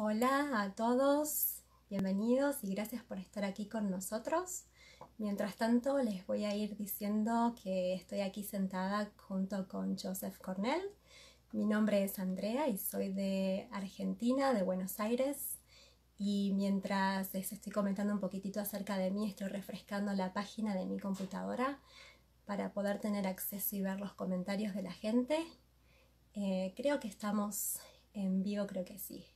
Hola a todos, bienvenidos y gracias por estar aquí con nosotros. Mientras tanto, les voy a ir diciendo que estoy aquí sentada junto con Joseph Cornell. Mi nombre es Andrea y soy de Argentina, de Buenos Aires. Y mientras les estoy comentando un poquitito acerca de mí, estoy refrescando la página de mi computadora para poder tener acceso y ver los comentarios de la gente. Eh, creo que estamos en vivo, creo que sí,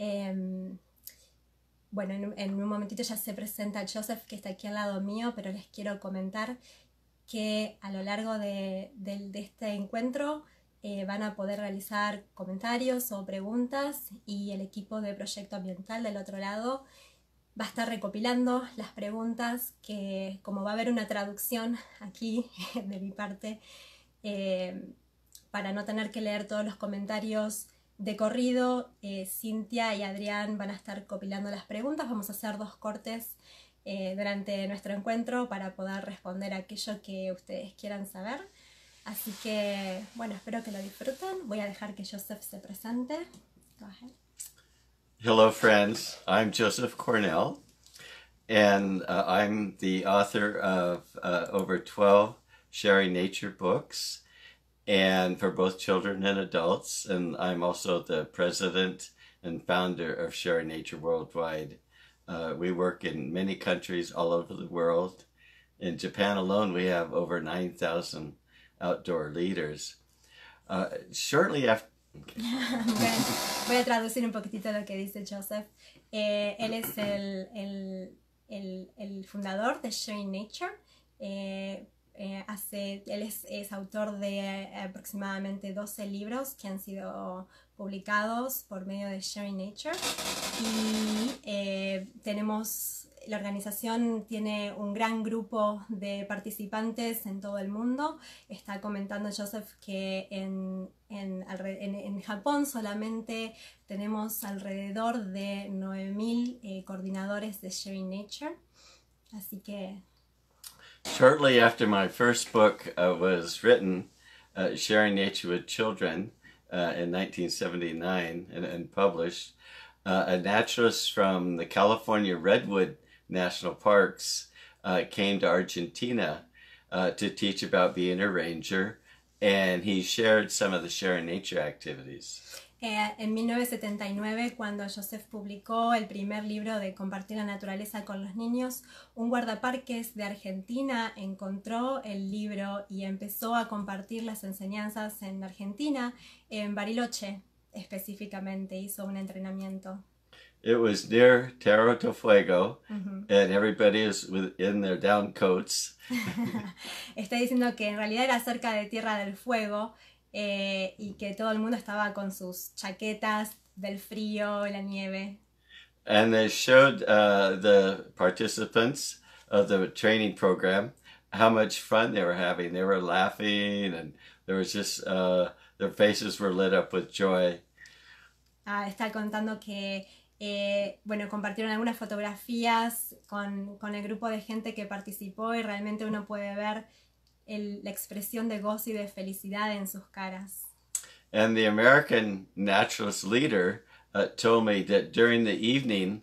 Em, bueno, en, un momentito ya se presenta Joseph, que está aquí al lado mío, pero les quiero comentar que a lo largo de, este encuentro eh, van a poder realizar comentarios o preguntas y el equipo de Proyecto Ambiental del otro lado va a estar recopilando las preguntas que, como va a haber una traducción aquí de mi parte, eh, para no tener que leer todos los comentarios de corrido, eh, Cintia y Adrián van a estar copilando las preguntas. Vamos a hacer dos cortes eh, durante nuestro encuentro para poder responder aquello que ustedes quieran saber. Así que, bueno, espero que lo disfruten. Voy a dejar que Joseph se presente. Hello, friends. I'm Joseph Cornell, and uh, I'm the author of uh, over 12 Sharing Nature books. and for both children and adults. And I'm also the president and founder of Sharing Nature Worldwide. Uh, we work in many countries all over the world. In Japan alone, we have over 9,000 outdoor leaders. Uh, shortly after. voy a traducir un poquitito lo que dice Joseph. Eh, él es el, el, el, el fundador de Sharing Nature. Eh, Eh, hace, él es, autor de eh, aproximadamente 12 libros que han sido publicados por medio de Sharing Nature y eh, tenemos la organización tiene un gran grupo de participantes en todo el mundo. Está comentando Joseph que en, en, Japón solamente tenemos alrededor de 9.000 coordinadores de Sharing Nature. Así que Shortly after my first book uh, was written, uh, Sharing Nature with Children, uh, in 1979 and, and published, uh, a naturalist from the California Redwood National Parks uh, came to Argentina uh, to teach about being a ranger, and he shared some of the Sharing Nature activities. en 1979, cuando Joseph publicó el primer libro de Compartir la Naturaleza con los Niños, un guardaparques de Argentina encontró el libro y empezó a compartir las enseñanzas en Argentina, en Bariloche específicamente, hizo un entrenamiento. It was near Terra del Fuego, and everybody is in their down coats. Está diciendo que en realidad era cerca de Tierra del Fuego eh, y que todo el mundo estaba con sus chaquetas del frío, la nieve. And they showed uh, the participants of the training program how much fun they were having. They were laughing and there was just uh, their faces were lit up with joy. Ah, está contando que eh, bueno, compartieron algunas fotografías con, con el grupo de gente que participó y realmente uno puede ver el, la expresión de gozo y de felicidad en sus caras. And the American naturalist leader uh, told me that during the evening,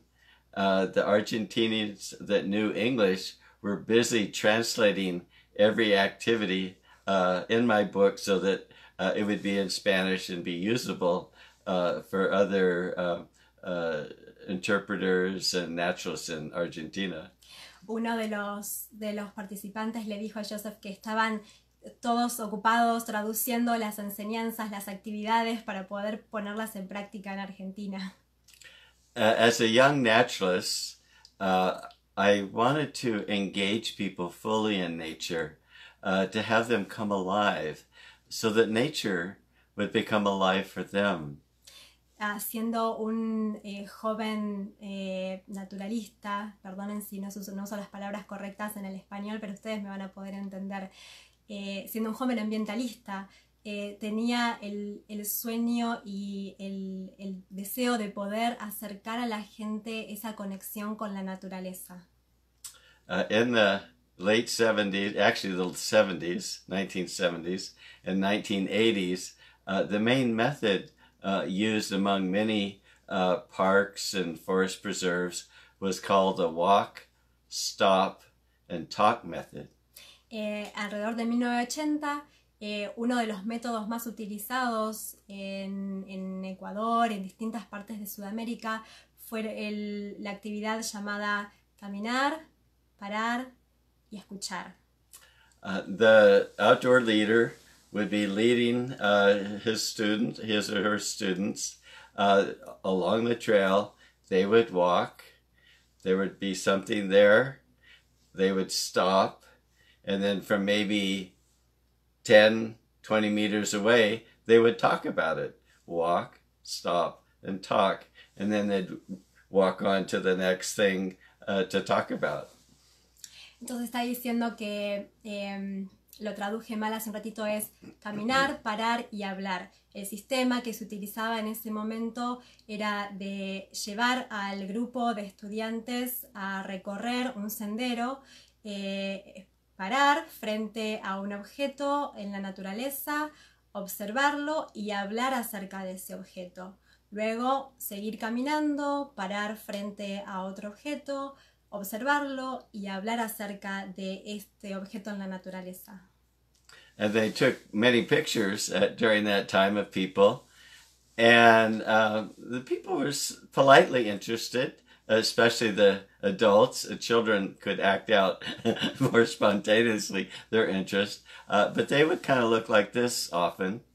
uh, the Argentinians that knew English were busy translating every activity uh, in my book so that uh, it would be in Spanish and be usable uh, for other uh, interpreters and naturalists in Argentina. uno de los, participantes le dijo a Joseph que estaban todos ocupados traduciendo las enseñanzas, las actividades para poder ponerlas en práctica en Argentina. Uh, as a young naturalist, uh, I wanted to engage people fully in nature, uh, to have them come alive, so that nature would become alive for them. Haciendo siendo un eh, joven eh, naturalista, perdonen si no, no, uso las palabras correctas en el español, pero ustedes me van a poder entender, eh, siendo un joven ambientalista, tenía el, sueño y el, deseo de poder acercar a la gente esa conexión con la naturaleza. Uh, in the late 70s, actually the 70s, 1970s, and 1980s, uh, the main method Uh, used among many uh, parks and forest preserves was called the walk, stop, and talk method. Eh, alrededor de 1980, eh, uno de los métodos más utilizados en, en Ecuador, en distintas partes de Sudamérica, fue el, la actividad llamada caminar, parar y escuchar. Uh, the outdoor leader would be leading uh, his student, his or her students, uh, along the trail. They would walk. There would be something there. They would stop. And then from maybe 10, 20 meters away, they would talk about it. Walk, stop, and talk. And then they'd walk on to the next thing uh, to talk about. Entonces está diciendo que lo traduje mal hace un ratito, es caminar, parar y hablar. El sistema que se utilizaba en ese momento era de llevar al grupo de estudiantes a recorrer un sendero, eh, parar frente a un objeto en la naturaleza, observarlo y hablar acerca de ese objeto. Luego seguir caminando, parar frente a otro objeto, observarlo y hablar acerca de este objeto en la naturaleza. And they took many pictures uh, during that time of people, and uh, the people were politely interested, especially the adults. The children could act out more spontaneously their interest, uh, but they would kind of look like this often.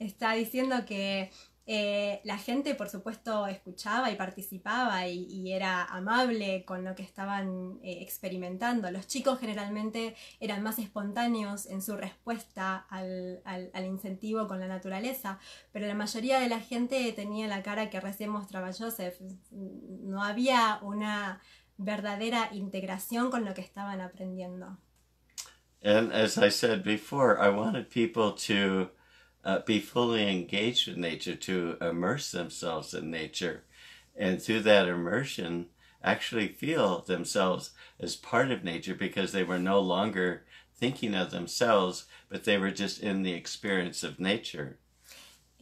Está diciendo que Eh, la gente, por supuesto, escuchaba y participaba y, era amable con lo que estaban eh, experimentando. Los chicos generalmente eran más espontáneos en su respuesta al, incentivo con la naturaleza, pero la mayoría de la gente tenía la cara que recién mostraba Joseph. No había una verdadera integración con lo que estaban aprendiendo. as I said before, I wanted people to uh, be fully engaged with nature, to immerse themselves in nature, and through that immersion, actually feel themselves as part of nature because they were no longer thinking of themselves, but they were just in the experience of nature.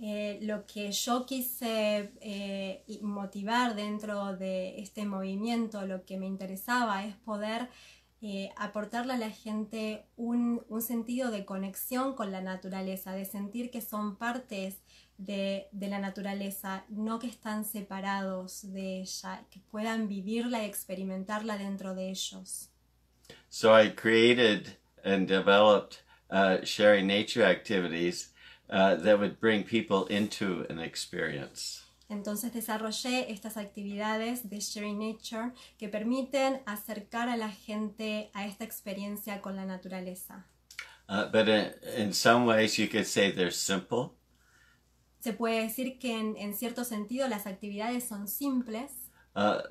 Eh, lo que yo quise eh, motivar dentro de este movimiento, lo que me interesaba es poder eh, aportarle a la gente un, un, sentido de conexión con la naturaleza, de sentir que son partes de, de, la naturaleza, no que están separados de ella, que puedan vivirla y experimentarla dentro de ellos. So I created and developed uh, sharing nature activities uh, that would bring people into an experience. Entonces desarrollé estas actividades de Sharing Nature que permiten acercar a la gente a esta experiencia con la naturaleza. Se puede decir que en, cierto sentido las actividades son simples. Uh,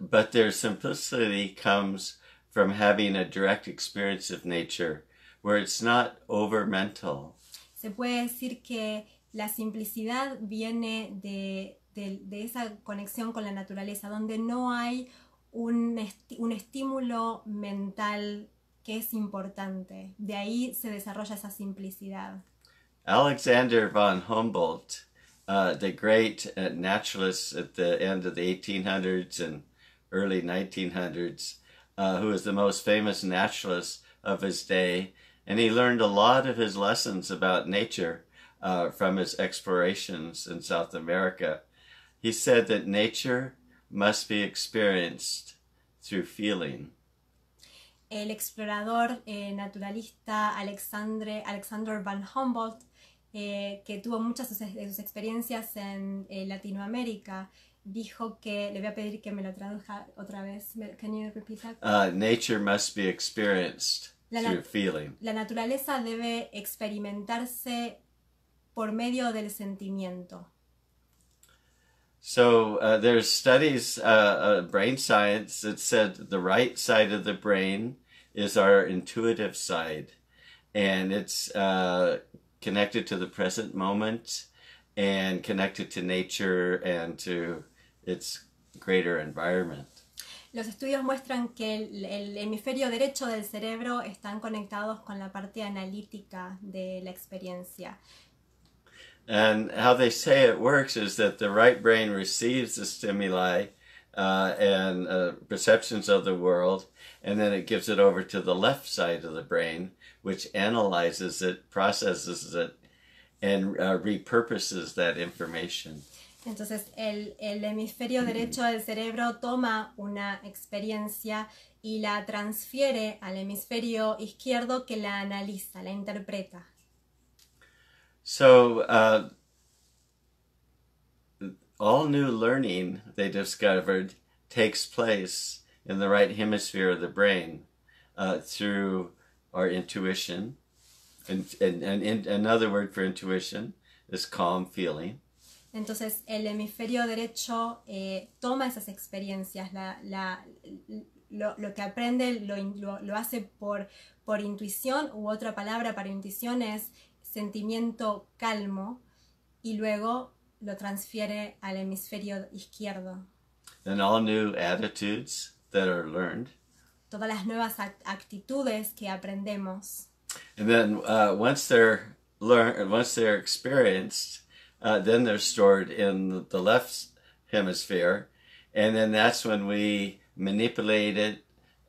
comes from having a direct experience of nature where it's not over mental. Se puede decir que la simplicidad viene de de, de esa conexión con la naturaleza, donde no hay un, esti un, estímulo mental que es importante. De ahí se desarrolla esa simplicidad. Alexander von Humboldt, uh, the great uh, naturalist at the end of the 1800s and early 1900s, uh, who was the most famous naturalist of his day, and he learned a lot of his lessons about nature uh, from his explorations in South America. He said that nature must be experienced through feeling. El explorador eh, naturalista Alexander van Humboldt, eh, que tuvo muchas de sus experiencias en eh, Latinoamérica, dijo que, le voy a pedir que me lo traduzca otra vez. Can you uh, nature must be experienced through feeling. La naturaleza debe experimentarse por medio del sentimiento. So uh, there's studies, uh, uh, brain science that said the right side of the brain is our intuitive side, and it's uh, connected to the present moment, and connected to nature and to its greater environment. Los estudios muestran que el, el, hemisferio derecho del cerebro están conectados con la parte analítica de la experiencia and how they say it works is that the right brain receives the stimuli uh, and uh, perceptions of the world, and then it gives it over to the left side of the brain, which analyzes it, processes it, and uh, repurposes that information. Entonces el, el hemisferio mm-hmm. derecho del cerebro toma una experiencia y la transfiere al hemisferio izquierdo que la analiza, la interpreta. So, uh, all new learning, they discovered, takes place in the right hemisphere of the brain uh, through our intuition. And, and, and, and, another word for intuition is calm feeling. Entonces, el hemisferio derecho eh, toma esas experiencias, la, la, lo, lo, que aprende lo, lo, lo hace por, por intuición, u otra palabra para intuición es sentimiento calmo y luego lo transfiere al hemisferio izquierdo. And new attitudes that are learned. Todas las nuevas actitudes que aprendemos. Y then uh, once they're learned, once they're experienced, uh, then they're stored in the left hemisphere, and then that's when we manipulate it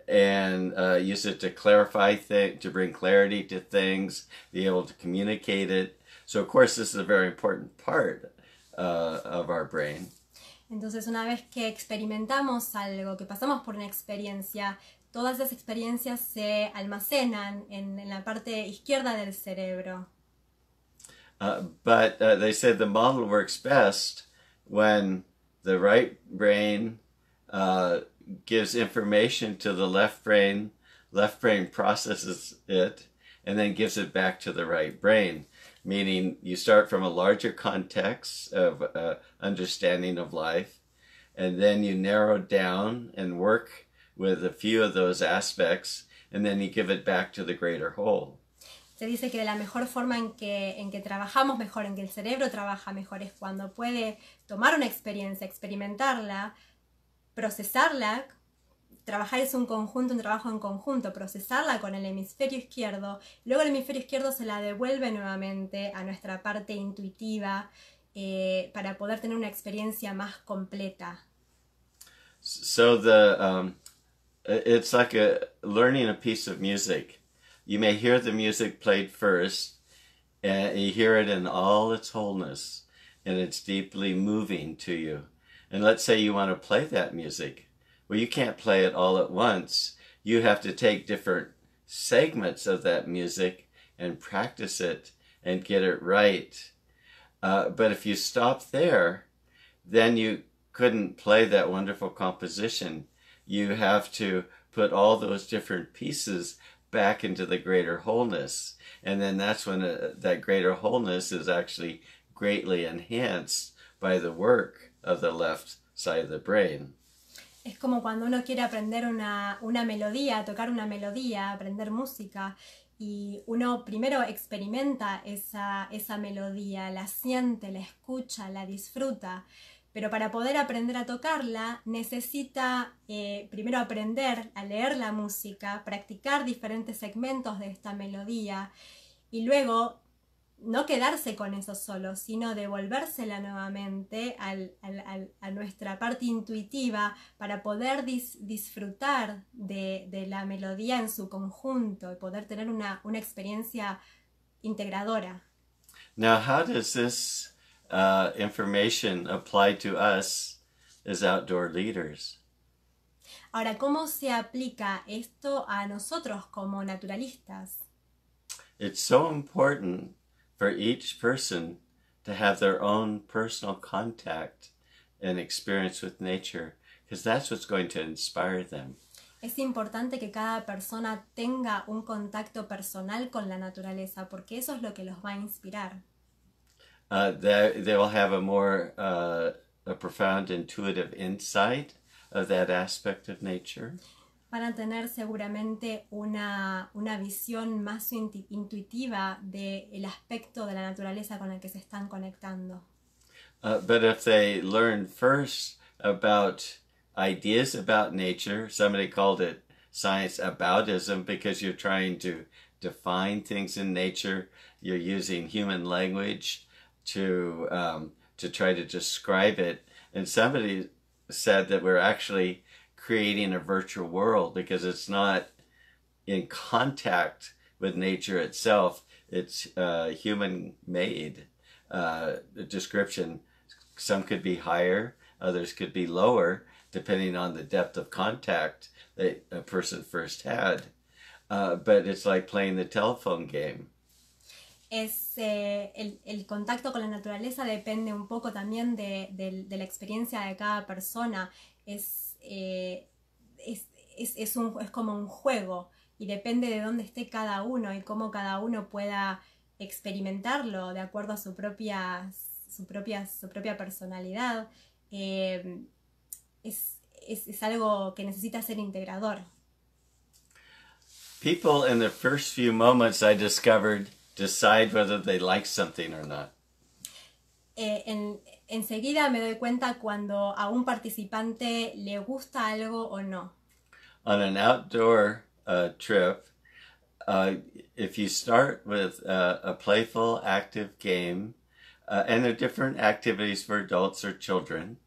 and uh, use it to clarify things, to bring clarity to things, be able to communicate it. So, of course, this is a very important part uh, of our brain. Entonces, una vez que experimentamos algo, que pasamos por una experiencia, todas esas experiencias se almacenan en, en la parte izquierda del cerebro. Uh, but uh, they said the model works best when the right brain uh, gives information to the left brain, left brain processes it, and then gives it back to the right brain, meaning you start from a larger context of uh, understanding of life, and then you narrow down and work with a few of those aspects, and then you give it back to the greater whole. se dice que la mejor forma en que, en que trabajamos mejor, en que el cerebro trabaja mejor, es cuando puede tomar una experiencia, experimentarla, procesarla, trabajar es un conjunto, un trabajo en conjunto, procesarla con el hemisferio izquierdo, luego el hemisferio izquierdo se la devuelve nuevamente a nuestra parte intuitiva eh, para poder tener una experiencia más completa. So the um, it's like a learning a piece of music. You may hear the music played first, and you hear it in all its wholeness, and it's deeply moving to you. And let's say you want to play that music. Well, you can't play it all at once. You have to take different segments of that music and practice it and get it right. Uh, but if you stop there, then you couldn't play that wonderful composition. You have to put all those different pieces back into the greater wholeness. And then that's when uh, that greater wholeness is actually greatly enhanced by the work. of the left side of the brain. Es como cuando uno quiere aprender una, una melodía, tocar una melodía, aprender música, y uno primero experimenta esa, esa melodía, la siente, la escucha, la disfruta, pero para poder aprender a tocarla necesita eh, primero aprender a leer la música, practicar diferentes segmentos de esta melodía y luego no quedarse con eso solo, sino devolvérsela nuevamente a nuestra parte intuitiva para poder disfrutar de, la melodía en su conjunto y poder tener una, experiencia integradora. outdoor leaders? Ahora, ¿cómo se aplica esto a nosotros como naturalistas? It's so important for each person to have their own personal contact and experience with nature because that's what's going to inspire them. Es importante que cada persona tenga un contacto personal con la naturaleza porque eso es lo que los va a inspirar. Uh, they, they will have a more uh, a profound intuitive insight of that aspect of nature van a tener seguramente una, una visión más intuitiva del de aspecto de la naturaleza con el que se están conectando. Uh, but if they learn first about ideas about nature, somebody called it science aboutism because you're trying to define things in nature, you're using human language to um, to try to describe it. And somebody said that we're actually creating a virtual world because it's not in contact with nature itself. It's uh, human made uh, description. Some could be higher, others could be lower, depending on the depth of contact that a person first had. Uh, but it's like playing the telephone game. es eh, el, el, contacto con la naturaleza depende un poco también de, de, de la experiencia de cada persona. Es Eh, es, es, es, es como un juego y depende de dónde esté cada uno y cómo cada uno pueda experimentarlo de acuerdo a su propia, su propia, su propia personalidad. Eh, es, es, es algo que necesita ser integrador. People in en, enseguida me doy cuenta cuando a un participante le gusta algo o no. an outdoor uh, trip, uh, if you start with uh, a playful, active game, and different activities for adults or children.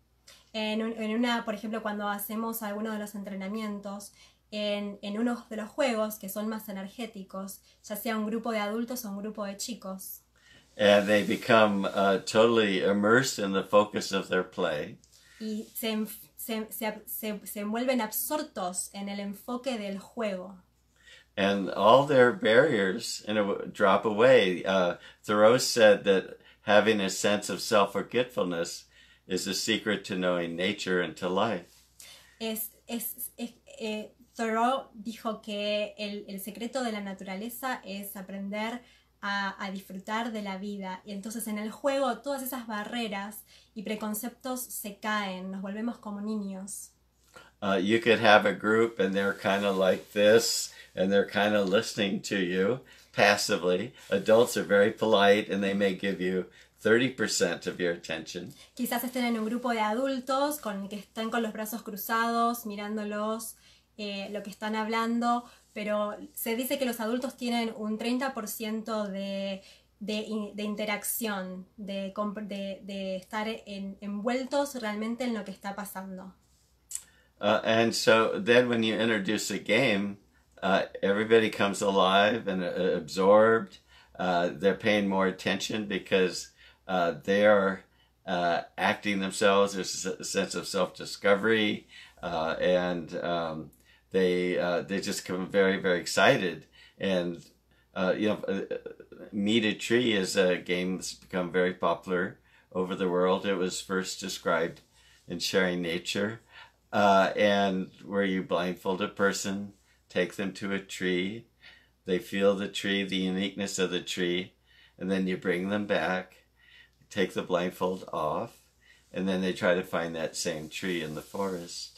En, una, por ejemplo, cuando hacemos alguno de los entrenamientos, en, en uno de los juegos que son más energéticos, ya sea un grupo de adultos o un grupo de chicos. And they become uh, totally immersed in the focus of their play. Y se, se, se, se, envuelven absortos en el enfoque del juego. And all their barriers in a, drop away. Uh, Thoreau said that having a sense of self-forgetfulness is the secret to knowing nature and to life. Es, es, es, eh, Thoreau dijo que el, el secreto de la naturaleza es aprender a, a, disfrutar de la vida. Y entonces en el juego todas esas barreras y preconceptos se caen, nos volvemos como niños. Uh, you could have a group and they're kind of like this and they're kind of listening to you passively. Adults are very polite and they may give you 30% of your attention. Quizás estén en un grupo de adultos con que están con los brazos cruzados, mirándolos eh, lo que están hablando, pero se dice que los adultos tienen un 30% de, de, de, interacción, de, de estar en, envueltos realmente en lo que está pasando. Uh, and so then when you introduce a game, uh, everybody comes alive and uh, absorbed. Uh, they're paying more attention because uh, they are acting themselves. There's a sense of self-discovery and um, They uh, they just become very very excited, and uh, you know, uh, Meet a Tree is a game that's become very popular over the world. It was first described in Sharing Nature, uh, and where you blindfold a person, take them to a tree, they feel the tree, the uniqueness of the tree, and then you bring them back, take the blindfold off, and then they try to find that same tree in the forest.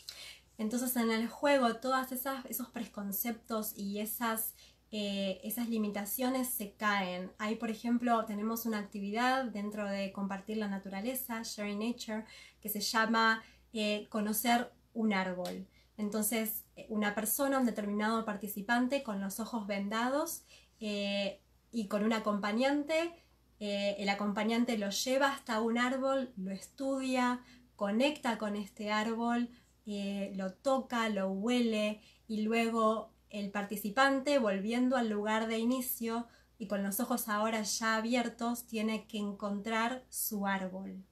Entonces en el juego todos esos preconceptos y esas, eh, esas limitaciones se caen. Ahí, por ejemplo, tenemos una actividad dentro de compartir la naturaleza, Sharing Nature, que se llama eh, conocer un árbol. Entonces, eh, una persona, un determinado participante con los ojos vendados y con un acompañante, el acompañante lo lleva hasta un árbol, lo estudia, conecta con este árbol, eh, lo toca, lo huele y luego el participante volviendo al lugar de inicio y con los ojos ahora ya abiertos tiene que encontrar su árbol.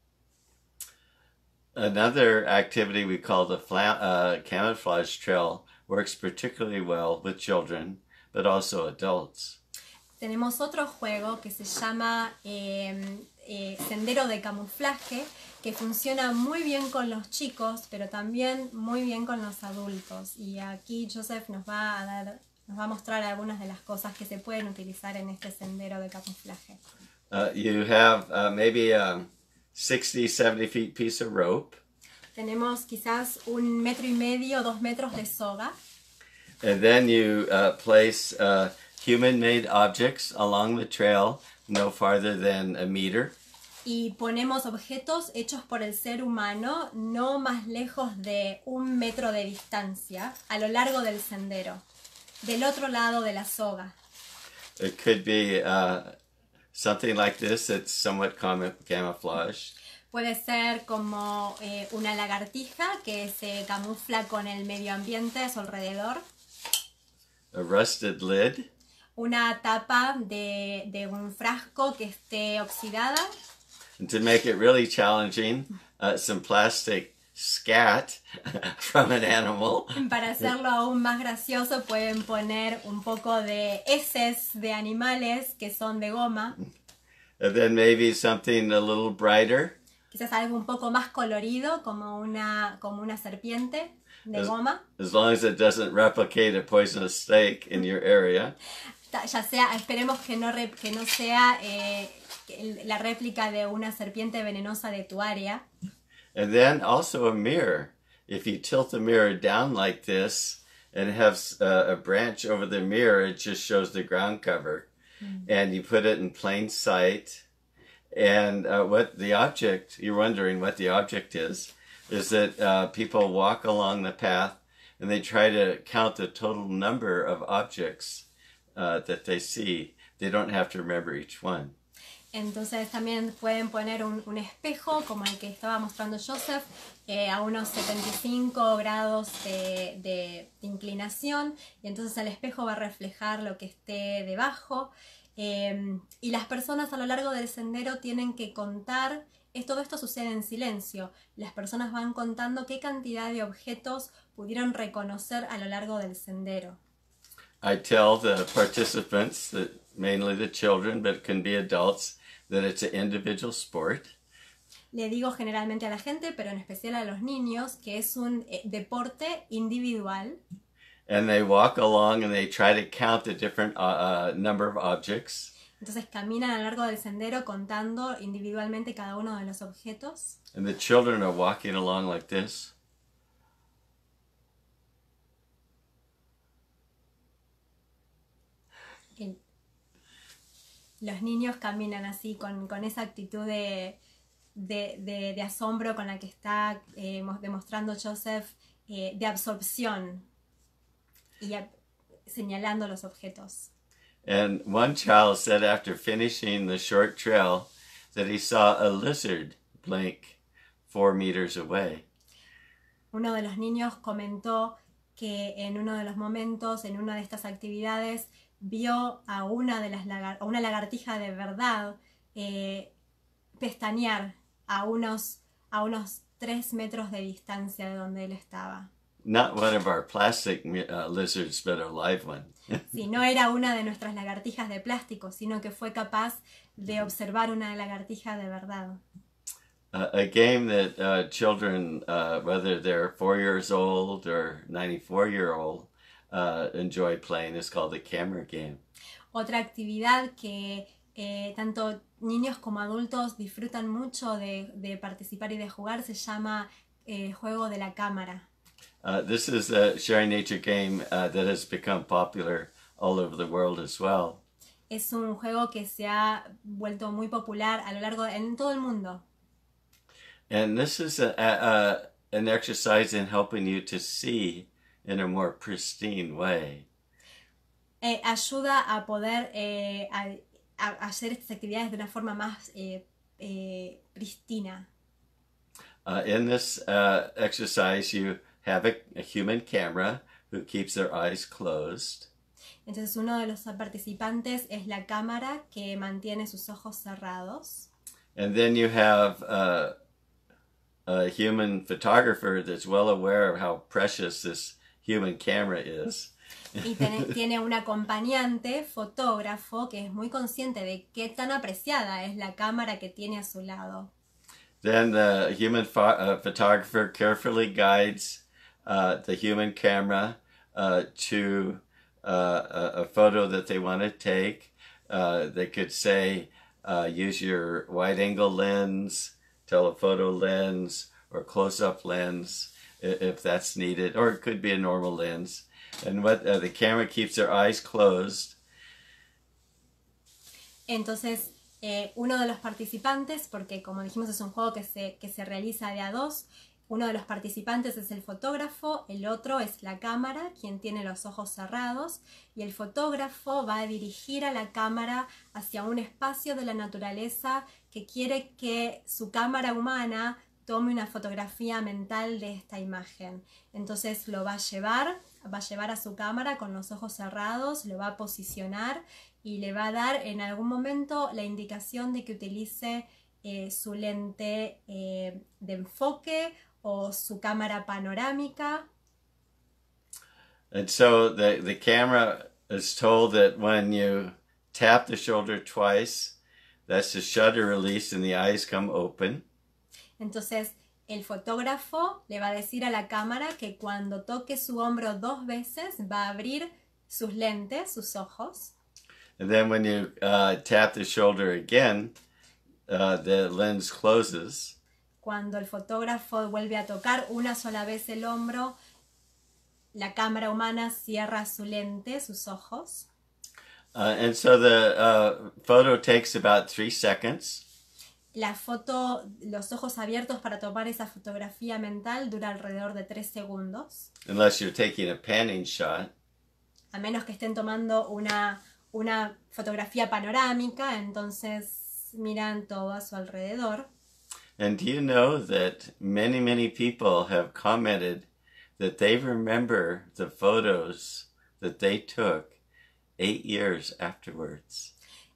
Another activity we call the uh, camouflage trail works particularly well with children, but also adults. Tenemos otro juego que se llama em, eh, sendero de camuflaje que funciona muy bien con los chicos, pero también muy bien con los adultos. Y aquí Joseph nos va a dar, nos va a mostrar algunas de las cosas que se pueden utilizar en este sendero de camuflaje. Uh, you have uh, maybe a 60, 70 feet piece of rope. Tenemos quizás un metro y medio, dos metros de soga. And then you uh, place human-made objects along the trail no farther than a meter. Y ponemos objetos hechos por el ser humano no más lejos de un metro de distancia a lo largo del sendero, del otro lado de la soga. It could be uh, something like this that's somewhat camouflaged. Puede ser como eh, una lagartija que se camufla con el medio ambiente a su alrededor. A rusted lid una tapa de, de un frasco que esté oxidada. to make it really challenging, uh, some plastic scat from an animal. Para hacerlo aún más gracioso pueden poner un poco de heces de animales que son de goma. And then maybe something a little brighter. Quizás algo un poco más colorido como una como una serpiente de goma. As, as long as it doesn't replicate a poisonous snake in your area. ya sea, esperemos que no, que no sea eh, la réplica de una serpiente venenosa de tu área. And then also a mirror. If you tilt the mirror down like this and have a, uh, a branch over the mirror, it just shows the ground cover. Mm. And you put it in plain sight. And uh, what the object, you're wondering what the object is, is that uh, people walk along the path and they try to count the total number of objects Uh, they see. They don't have to Entonces también pueden poner un, espejo como el que estaba mostrando Joseph eh, a unos 75 grados de, inclinación y entonces el espejo va a reflejar lo que esté debajo em, y las personas a lo largo del sendero tienen que contar, es, eh, todo esto sucede en silencio, las personas van contando qué cantidad de objetos pudieron reconocer a lo largo del sendero. I tell the participants that mainly the children, but it can be adults, that it's an individual sport. Le digo generalmente a la gente, pero en especial a los niños, que es un eh, deporte individual. And they walk along and they try to count the different uh, uh, number of objects. Entonces caminan a lo largo del sendero contando individualmente cada uno de los objetos. And the children are walking along like this. los niños caminan así, con, esa actitud de, asombro con la que está eh, demostrando Joseph, eh, de absorción y señalando los objetos. And one child said after finishing the short trail that he saw a lizard four meters away. Uno de los niños comentó que en uno de los momentos, en una de estas actividades, vio a una, de las una lagartija de verdad eh, pestañear a unos, a unos tres metros de distancia de donde él estaba. Not one of our plastic uh, lizards, but a live one. no era una de nuestras lagartijas de plástico, sino que fue capaz de observar una lagartija de verdad. a game that uh, children, uh, whether they're four years old or 94 year old, Uh, enjoy playing is called the camera game. Otra actividad que eh, tanto niños como adultos disfrutan mucho de, de participar y de jugar se llama eh, juego de la cámara. Uh, this is a sharing nature game uh, that has become popular all over the world as well. Es un juego que se ha vuelto muy popular a lo largo de, en todo el mundo. And this is a, an exercise in helping you to see in a more pristine way. Eh, ayuda a poder eh, a, a hacer estas actividades de una forma más eh, eh, pristina. Uh, in this uh, exercise, you have a, a, human camera who keeps their eyes closed. Entonces uno de los participantes es la cámara que mantiene sus ojos cerrados. And then you have uh, a human photographer that's well aware of how precious this human camera is. Y ten, tiene un acompañante, fotógrafo, que es muy consciente de qué tan apreciada es la cámara que tiene a su lado. Then the human pho uh, photographer carefully guides uh, the human camera uh, to uh, a, a, photo that they want to take. Uh, they could say, uh, use your wide angle lens, telephoto lens, or close up lens. if that's needed, or it could be a normal lens. And what uh, the camera keeps Entonces, eh, uno de los participantes, porque como dijimos es un juego que se, que se realiza de a dos, uno de los participantes es el fotógrafo, el otro es la cámara, quien tiene los ojos cerrados, y el fotógrafo va a dirigir a la cámara hacia un espacio de la naturaleza que quiere que su cámara humana tome una fotografía mental de esta imagen. Entonces lo va a llevar, va a llevar a su cámara con los ojos cerrados, lo va a posicionar y le va a dar en algún momento la indicación de que utilice eh, su lente eh, de enfoque o su cámara panorámica. And so the, camera is told that when you tap the shoulder twice, that's the shutter release and the eyes come open. Entonces, el fotógrafo le va a decir a la cámara que cuando toque su hombro dos veces va a abrir sus lentes, sus ojos. then Cuando el fotógrafo vuelve a tocar una sola vez el hombro, la cámara humana cierra su lente, sus ojos. Uh, and so the uh, photo takes about three seconds. La foto, los ojos abiertos para tomar esa fotografía mental dura alrededor de 3 segundos. a menos que estén tomando una, una fotografía panorámica, entonces miran todo a su alrededor.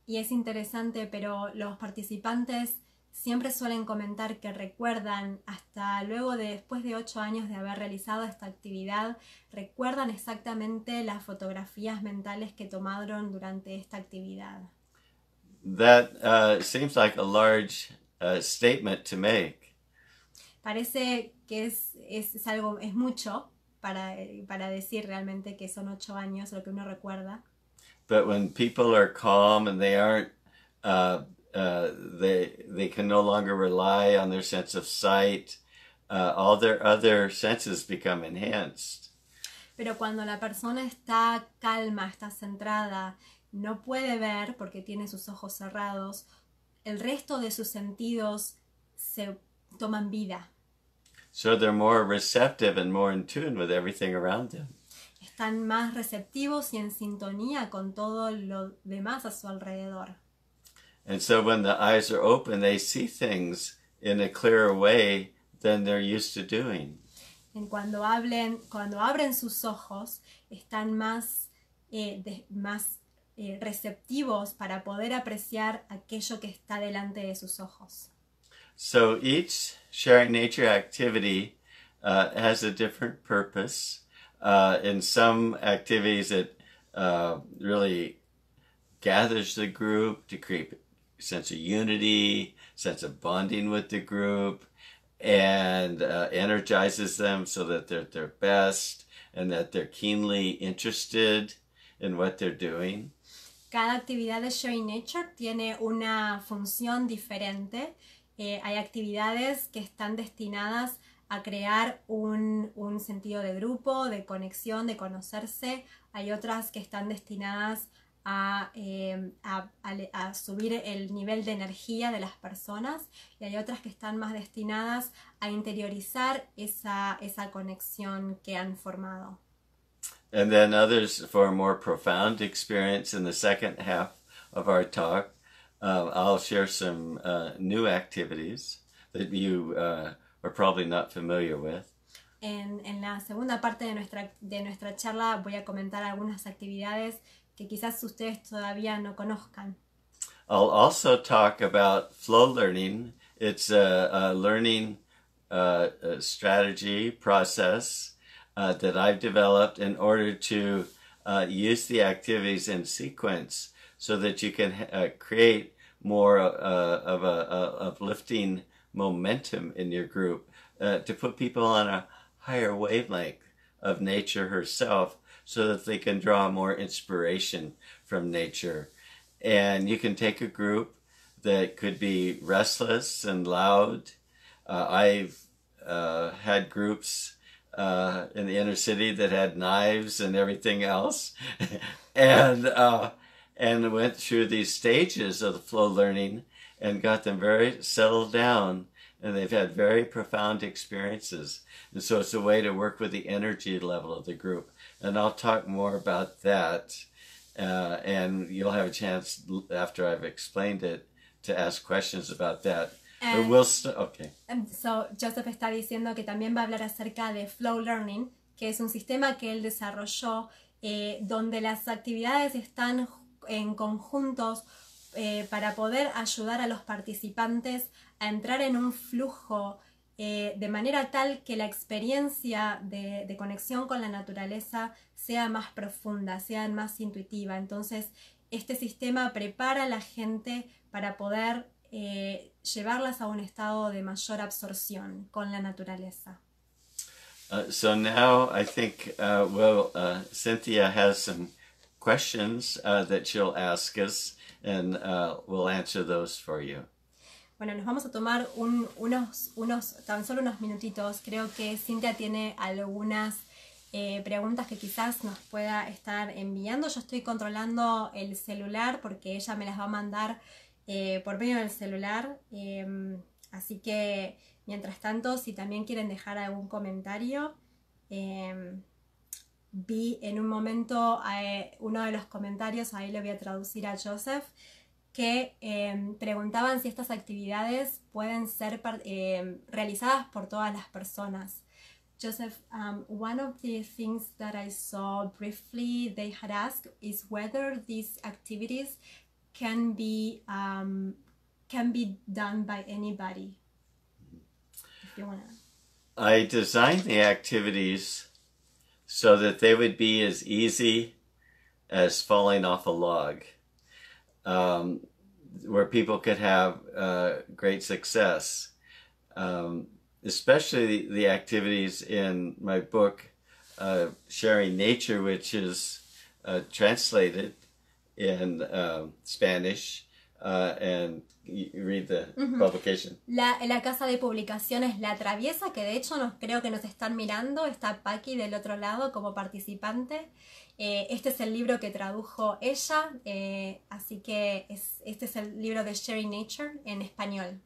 Y es interesante, pero los participantes Siempre suelen comentar que recuerdan, hasta luego de después de ocho años de haber realizado esta actividad, recuerdan exactamente las fotografías mentales que tomaron durante esta actividad. That uh, seems like a large uh, statement to make. Parece que es, algo, es mucho para, para decir realmente que son ocho años lo que uno recuerda. But when people are calm and they aren't uh, Uh, no longer rely on of sight. Uh, Pero cuando la persona está calma, está centrada, no puede ver porque tiene sus ojos cerrados, el resto de sus sentidos se toman vida. Están más receptivos y en sintonía con todo lo demás a su alrededor. And so when the eyes are open, they see things in a clearer way than they're used to doing. And cuando hablen, cuando abren sus ojos, están más eh, de, más eh, receptivos para poder apreciar aquello que está delante de sus ojos. So each sharing nature activity uh, has a different purpose. Uh, in some activities, it uh, really gathers the group to create sense of unity, sense of bonding with the group, and uh, energizes them so that they're at their best and that they're keenly interested in what they're doing. Cada actividad de Showing Nature tiene una función diferente. Eh, hay actividades que están destinadas a crear un, un sentido de grupo, de conexión, de conocerse. Hay otras que están destinadas a a, eh, a, a, subir el nivel de energía de las personas y hay otras que están más destinadas a interiorizar esa, esa conexión que han formado. And then others for a more profound experience in the second half of our talk, um, I'll share some uh, new activities that you uh, are probably not familiar with. En, en la segunda parte de nuestra, de nuestra charla voy a comentar algunas actividades que quizás ustedes todavía no conozcan. I'll also talk about flow learning. It's a, a learning uh, a strategy process uh, that I've developed in order to uh, use the activities in sequence so that you can uh, create more uh, of a uplifting momentum in your group uh, to put people on a higher wavelength of nature herself so that they can draw more inspiration from nature. And you can take a group that could be restless and loud. Uh, I've uh, had groups uh, in the inner city that had knives and everything else, and uh, and went through these stages of the flow learning and got them very settled down. And they've had very profound experiences. And so it's a way to work with the energy level of the group and I'll talk more about that. Uh, and you'll have a chance after I've explained it to ask questions about that. But okay. So Joseph está diciendo que también va a hablar acerca de flow learning, que es un sistema que él desarrolló eh, donde las actividades están en conjuntos eh, para poder ayudar a los participantes a entrar en un flujo eh, de manera tal que la experiencia de, conexión con la naturaleza sea más profunda, sea más intuitiva. Entonces, este sistema prepara a la gente para poder eh, llevarlas a un estado de mayor absorción con la naturaleza. Uh, so now I think, uh, well, uh, Cynthia has some questions that she'll ask us, and we'll answer those for you. Bueno, nos vamos a tomar unos, unos, tan solo unos minutitos. Creo que Cintia tiene algunas eh, preguntas que quizás nos pueda estar enviando. Yo estoy controlando el celular porque ella me las va a mandar eh, por medio del celular. Em, así que, mientras tanto, si también quieren dejar algún comentario, em, vi en un momento eh, uno de los comentarios, ahí lo voy a traducir a Joseph. que eh, preguntaban si estas actividades pueden ser eh, realizadas por todas las personas. Joseph, um, one of the things that I saw briefly they had asked is whether these activities can be um, can be done by anybody. If you wanna. I designed the activities so that they would be as easy as falling off a log. Um, where people could have uh, great success. Um, especially the activities in my book, uh, Sharing Nature, which is uh, translated in uh, Spanish Uh, and read the publication. La, casa de publicaciones La Traviesa, que de hecho nos, creo que nos están mirando, está Paki del otro lado como participante. Eh, este es el libro que tradujo ella, eh, así que este es el libro de Sherry Nature en español.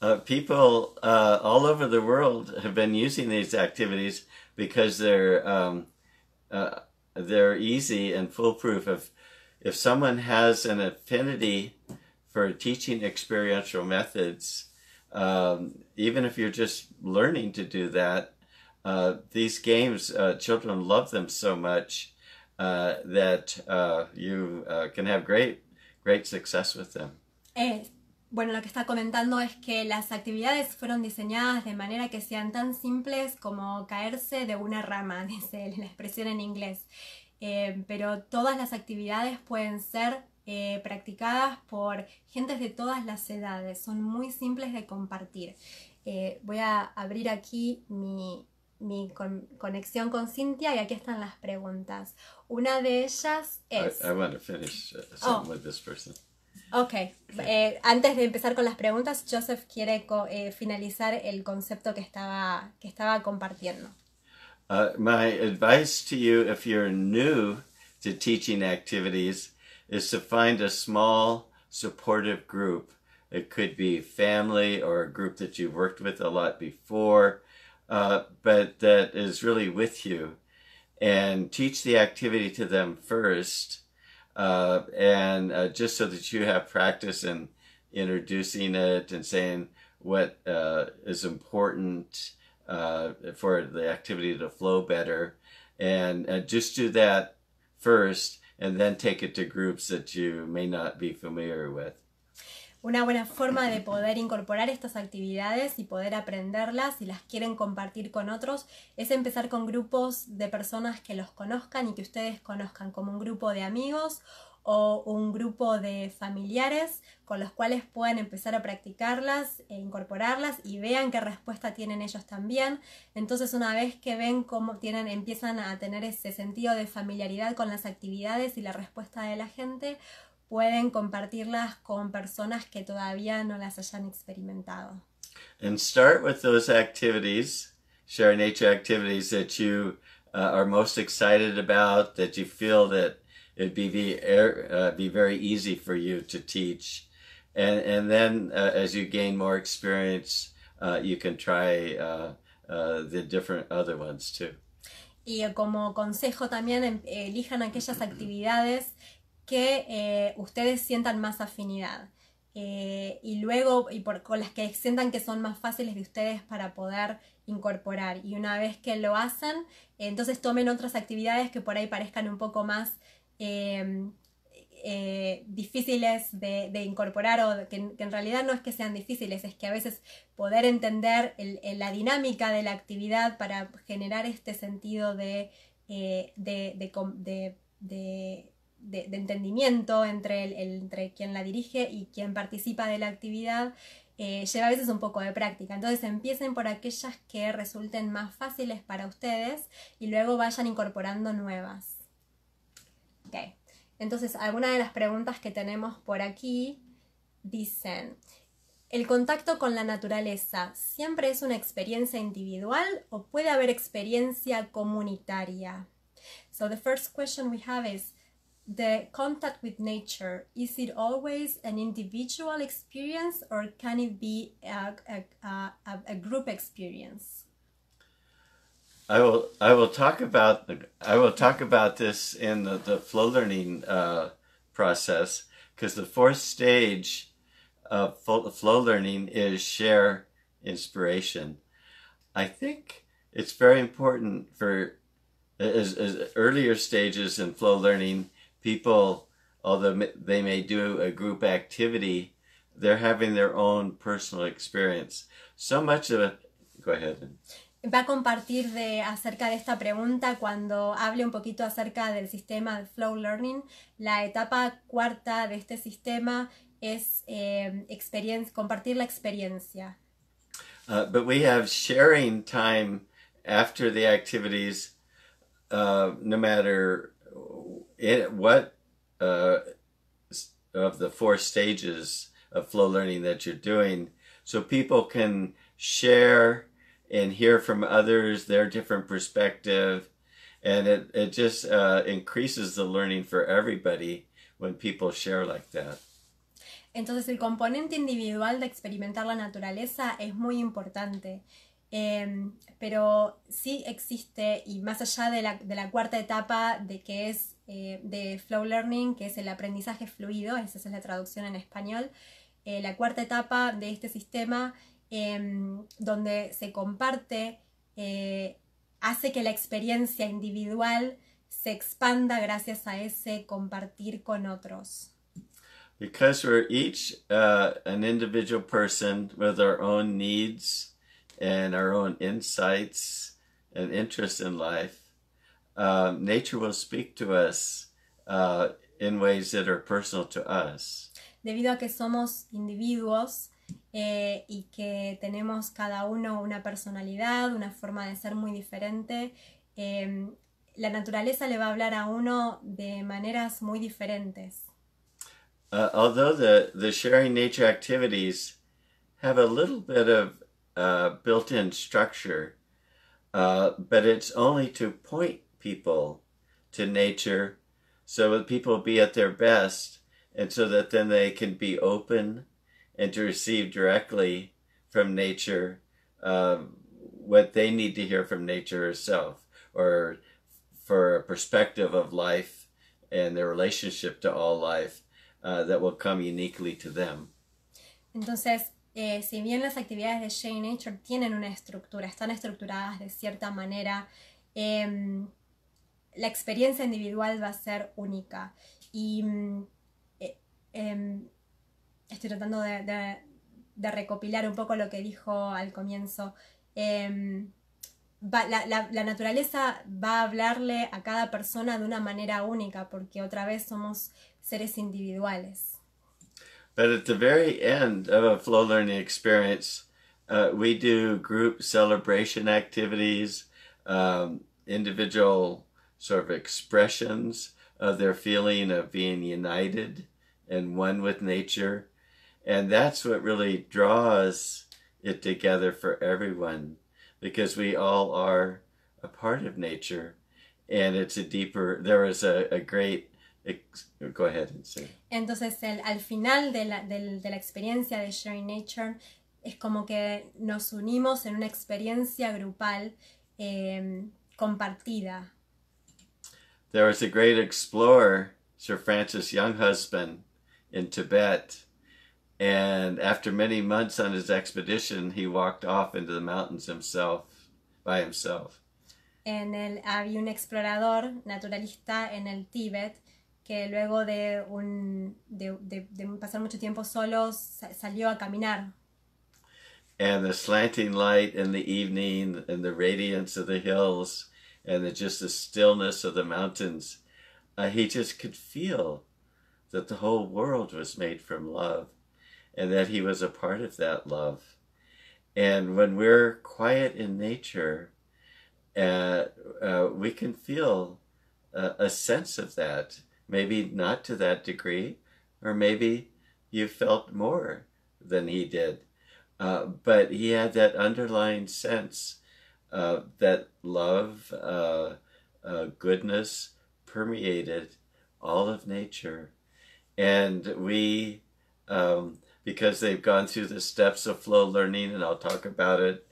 Uh, people uh, all over the world have been using these activities because they're um, uh, they're easy and foolproof of if someone has an affinity for teaching experiential methods, um, even if you're just learning to do that, uh, these games, uh, children love them so much uh, that uh, you uh, can have great, great success with them. Eh, bueno, lo que está comentando es que las actividades fueron diseñadas de manera que sean tan simples como caerse de una rama, dice la expresión en inglés. Eh, pero todas las actividades pueden ser eh, practicadas por gentes de todas las edades, son muy simples de compartir. Eh, voy a abrir aquí mi, conexión con Cintia y aquí están las preguntas. Una de ellas es... I, uh, oh. Ok, antes de empezar con las preguntas, Joseph quiere finalizar el concepto que estaba compartiendo. Uh, my advice to you, if you're new to teaching activities, is to find a small supportive group. It could be family or a group that you've worked with a lot before, uh, but that is really with you. And teach the activity to them first, uh, and uh, just so that you have practice in introducing it and saying what uh, is important Uh, activity flow better. Una buena forma de poder incorporar estas actividades y poder aprenderlas y las quieren compartir con otros es empezar con grupos de personas que los conozcan y que ustedes conozcan, como un grupo de amigos o un grupo de familiares con los cuales puedan empezar a practicarlas e incorporarlas y vean qué respuesta tienen ellos también. Entonces una vez que ven cómo tienen, empiezan a tener ese sentido de familiaridad con las actividades y la respuesta de la gente, pueden compartirlas con personas que todavía no las hayan experimentado. And start with those activities, share nature activities that you uh, are most excited about, that be, be, uh, be very easy for you to teach. And, and then uh, as you experience, Y como consejo también em, elijan aquellas actividades que eh, ustedes sientan más afinidad eh, y luego y con las que sientan que son más fáciles de ustedes para poder incorporar. Y una vez que lo hacen, entonces tomen otras actividades que por ahí parezcan un poco más Em, eh, difíciles de, incorporar o que, en realidad no es que sean difíciles, es que a veces poder entender la dinámica de la actividad para generar este sentido de, eh, de, entendimiento entre, entre quien la dirige y quien participa de la actividad. Eh, lleva a veces un poco de práctica. Entonces empiecen por aquellas que resulten más fáciles para ustedes y luego vayan incorporando nuevas. Ok, entonces algunas de las preguntas que tenemos por aquí dicen, ¿el contacto con la naturaleza siempre es una experiencia individual o puede haber experiencia comunitaria? So the first question we have is, the contact with nature is it always an individual experience or can it be a, a group experience I will I will talk about the I will talk about this in the, the flow learning uh, process because the fourth stage of flow learning is share inspiration. I think it's very important for as, as earlier stages in flow learning people although they may do a group activity they're having their own personal experience so much of it go ahead va a compartir de, acerca de esta pregunta cuando hable un poquito acerca del sistema de Flow Learning. La etapa cuarta de este sistema es eh, compartir la experiencia. Pero uh, but we have sharing time after the activities, uh, no matter what uh, of the four stages of flow learning that you're doing, so people can share and hear from others their different perspective. And just uh, increases the learning for everybody when people Entonces el componente individual de experimentar la naturaleza es muy importante. Em, pero sí existe, y más allá de la, de la cuarta etapa de que es eh, de flow learning, que es el aprendizaje fluido, esa es la traducción en español, eh, la cuarta etapa de este sistema eh, donde se comparte, eh, hace que la experiencia individual se expanda gracias a ese compartir con otros. Because we're each uh, an individual person with our own needs and our own insights and interests in life, um, nature will speak to us uh, in ways that are personal to us. Debido a que somos individuos, eh, y que tenemos cada uno una personalidad, una forma de ser muy diferente. Eh, la naturaleza le va a hablar a uno de maneras muy diferentes. Uh, although the, the sharing nature activities have a little bit of uh, built-in structure, uh, but it's only to point people to nature so that people be at their best and so that then they can be open and to receive directly from nature uh, what they need to hear from nature herself or for a perspective of life and their relationship to all life uh, that will come uniquely to them. Entonces, eh, si bien las actividades de Shea Nature tienen una estructura, están estructuradas de cierta manera, eh, la experiencia individual va a ser única. Y mm, eh, estoy tratando de, recopilar un poco lo que dijo al comienzo. Em, la, naturaleza va a hablarle a cada persona de una manera única, porque otra vez somos seres individuales. Pero at the very end of a flow learning experience, uh, we do group celebration activities, um, individual sort of expressions of their feeling of being united and one with nature. And that's what really draws it together for everyone because we all are a part of nature and it's a deeper, there is a, a great Go ahead and say. Entonces, el, al final de la, de, de la experiencia de Sharing Nature, es como que nos unimos en una experiencia grupal eh, compartida. There was a great explorer, Sir Francis Younghusband, in Tibet, and after many months on his expedition, he walked off into the mountains himself, by himself. En el, había un explorador naturalista en el Tíbet que luego de, un, de, de, de pasar mucho tiempo solo salió a caminar. And the slanting light in the evening and the radiance of the hills and the, just the stillness of the mountains, uh, he just could feel that the whole world was made from love and that He was a part of that love. And when we're quiet in nature, uh, uh, we can feel a, a sense of that. Maybe not to that degree, or maybe you felt more than he did. Uh, but he had that underlying sense that love, uh, uh, goodness permeated all of nature. And we um, because they've gone through the steps of flow learning, and I'll talk about it.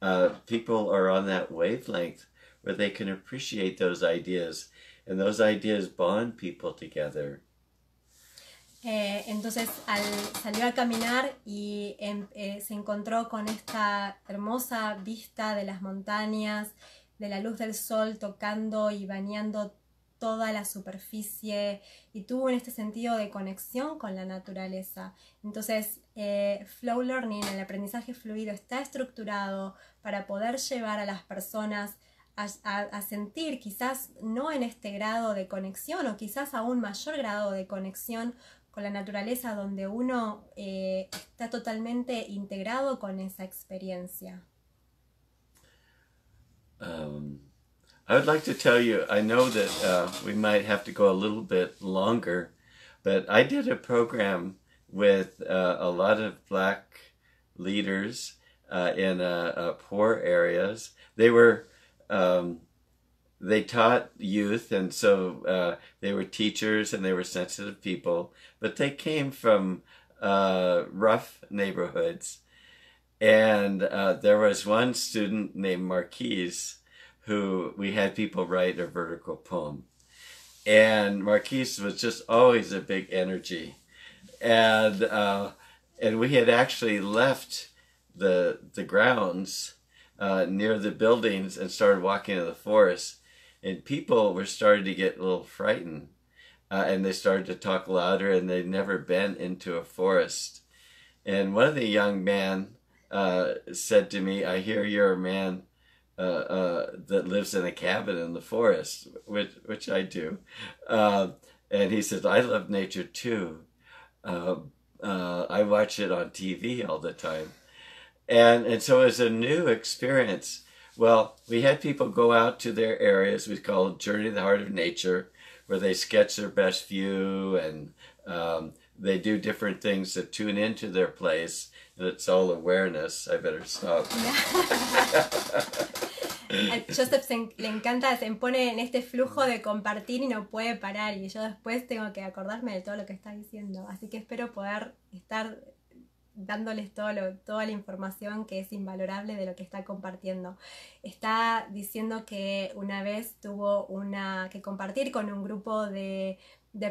Uh, people are on that wavelength where they can appreciate those ideas, and those ideas bond people together. Eh, entonces al, salió a caminar y em, eh, se encontró con esta hermosa vista de las montañas, de la luz del sol tocando y bañando toda la superficie y tuvo en este sentido de conexión con la naturaleza. Entonces, eh, Flow Learning, el aprendizaje fluido, está estructurado para poder llevar a las personas a, sentir quizás no en este grado de conexión o quizás a un mayor grado de conexión con la naturaleza donde uno eh, está totalmente integrado con esa experiencia. Um, I'd like to tell you, I know that uh, we might have to go a little bit longer, but I did a program with uh, a lot of black leaders uh, in uh, uh, poor areas. They were, um, they taught youth, and so uh, they were teachers and they were sensitive people, but they came from rough neighborhoods. And there was one student named Marquise who we had people write a vertical poem. And Marquise was just always a big energy. And, uh, and we had actually left the, the grounds uh, near the buildings and started walking in the forest. And people were starting to get a little frightened. Uh, and they started to talk louder, and they'd never been into a forest. And one of the young men uh, said to me, I hear you're a man uh, uh, that lives in a cabin in the forest, which which I do, uh, and he says I love nature too. Um, uh, I watch it on TV all the time, and and so was a new experience. Well, we had people go out to their areas. We call it Journey to the Heart of Nature, where they sketch their best view and um, they do different things to tune into their place it's all awareness, I better stop. Joseph se, le encanta, se pone en este flujo de compartir y no puede parar. Y yo después tengo que acordarme de todo lo que está diciendo. Así que espero poder estar dándoles todo toda la información que es invalorable de lo que está compartiendo. Está diciendo que una vez tuvo una que compartir con un grupo de,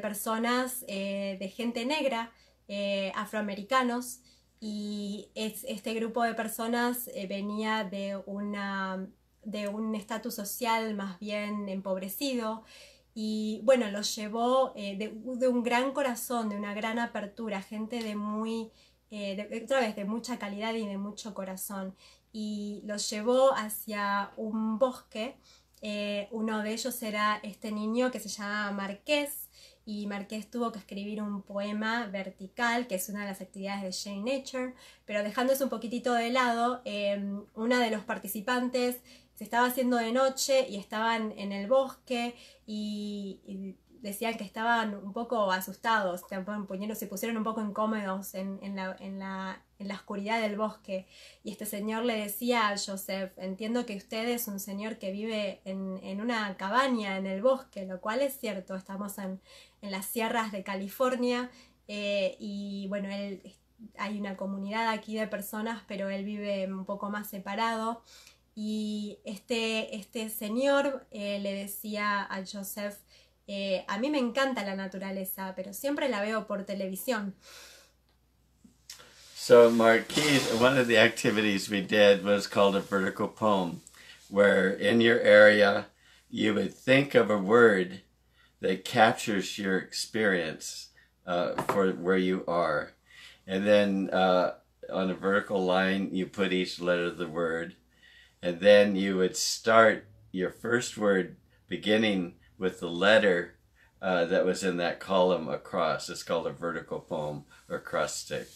personas, eh, de gente negra, eh, afroamericanos, y es, este grupo de personas eh, venía de, una, de un estatus social más bien empobrecido y bueno, los llevó eh, de, un gran corazón, de una gran apertura, gente de muy, eh, otra vez, de mucha calidad y de mucho corazón y los llevó hacia un bosque. uno de ellos era este niño que se llamaba Marqués, y Marqués tuvo que escribir un poema vertical, que es una de las actividades de Jane Nature, pero dejándose un poquitito de lado, em, una de los participantes se estaba haciendo de noche y estaban en el bosque y, decían que estaban un poco asustados, se pusieron un poco incómodos en, la, en, la, en, la, oscuridad del bosque. Y este señor le decía a Joseph, entiendo que usted es un señor que vive en, una cabaña en el bosque, lo cual es cierto, estamos en, en las sierras de California eh, y bueno, él, hay una comunidad aquí de personas, pero él vive un poco más separado. Y este, este señor eh, le decía a Joseph, eh, a mí me encanta la naturaleza, pero siempre la veo por televisión. So Marquise, one of the activities we did was called a vertical poem, where in your area you would think of a word that captures your experience uh, for where you are. And then uh, on a vertical line, you put each letter of the word. And then you would start your first word beginning with the letter uh, that was in that column across. It's called a vertical poem or cross stick.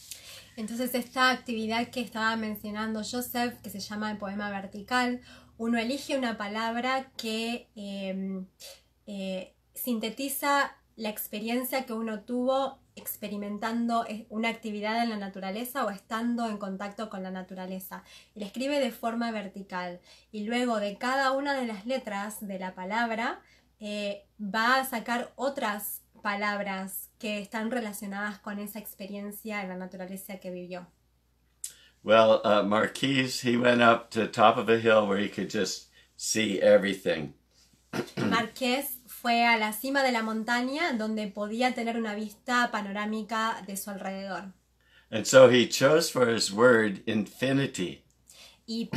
Entonces esta actividad que estaba mencionando Joseph, que se llama el poema vertical, uno elige una palabra que eh, eh, sintetiza la experiencia que uno tuvo experimentando eh, una actividad en la naturaleza o estando en contacto con la naturaleza. Y la escribe de forma vertical. Y luego de cada una de las letras de la palabra eh, va a sacar otras palabras que están relacionadas con esa experiencia en la naturaleza que vivió. Well, uh, he went up to the top of a hill where he could just see everything. Marqués fue a la cima de la montaña donde podía tener una vista panorámica de su alrededor. Y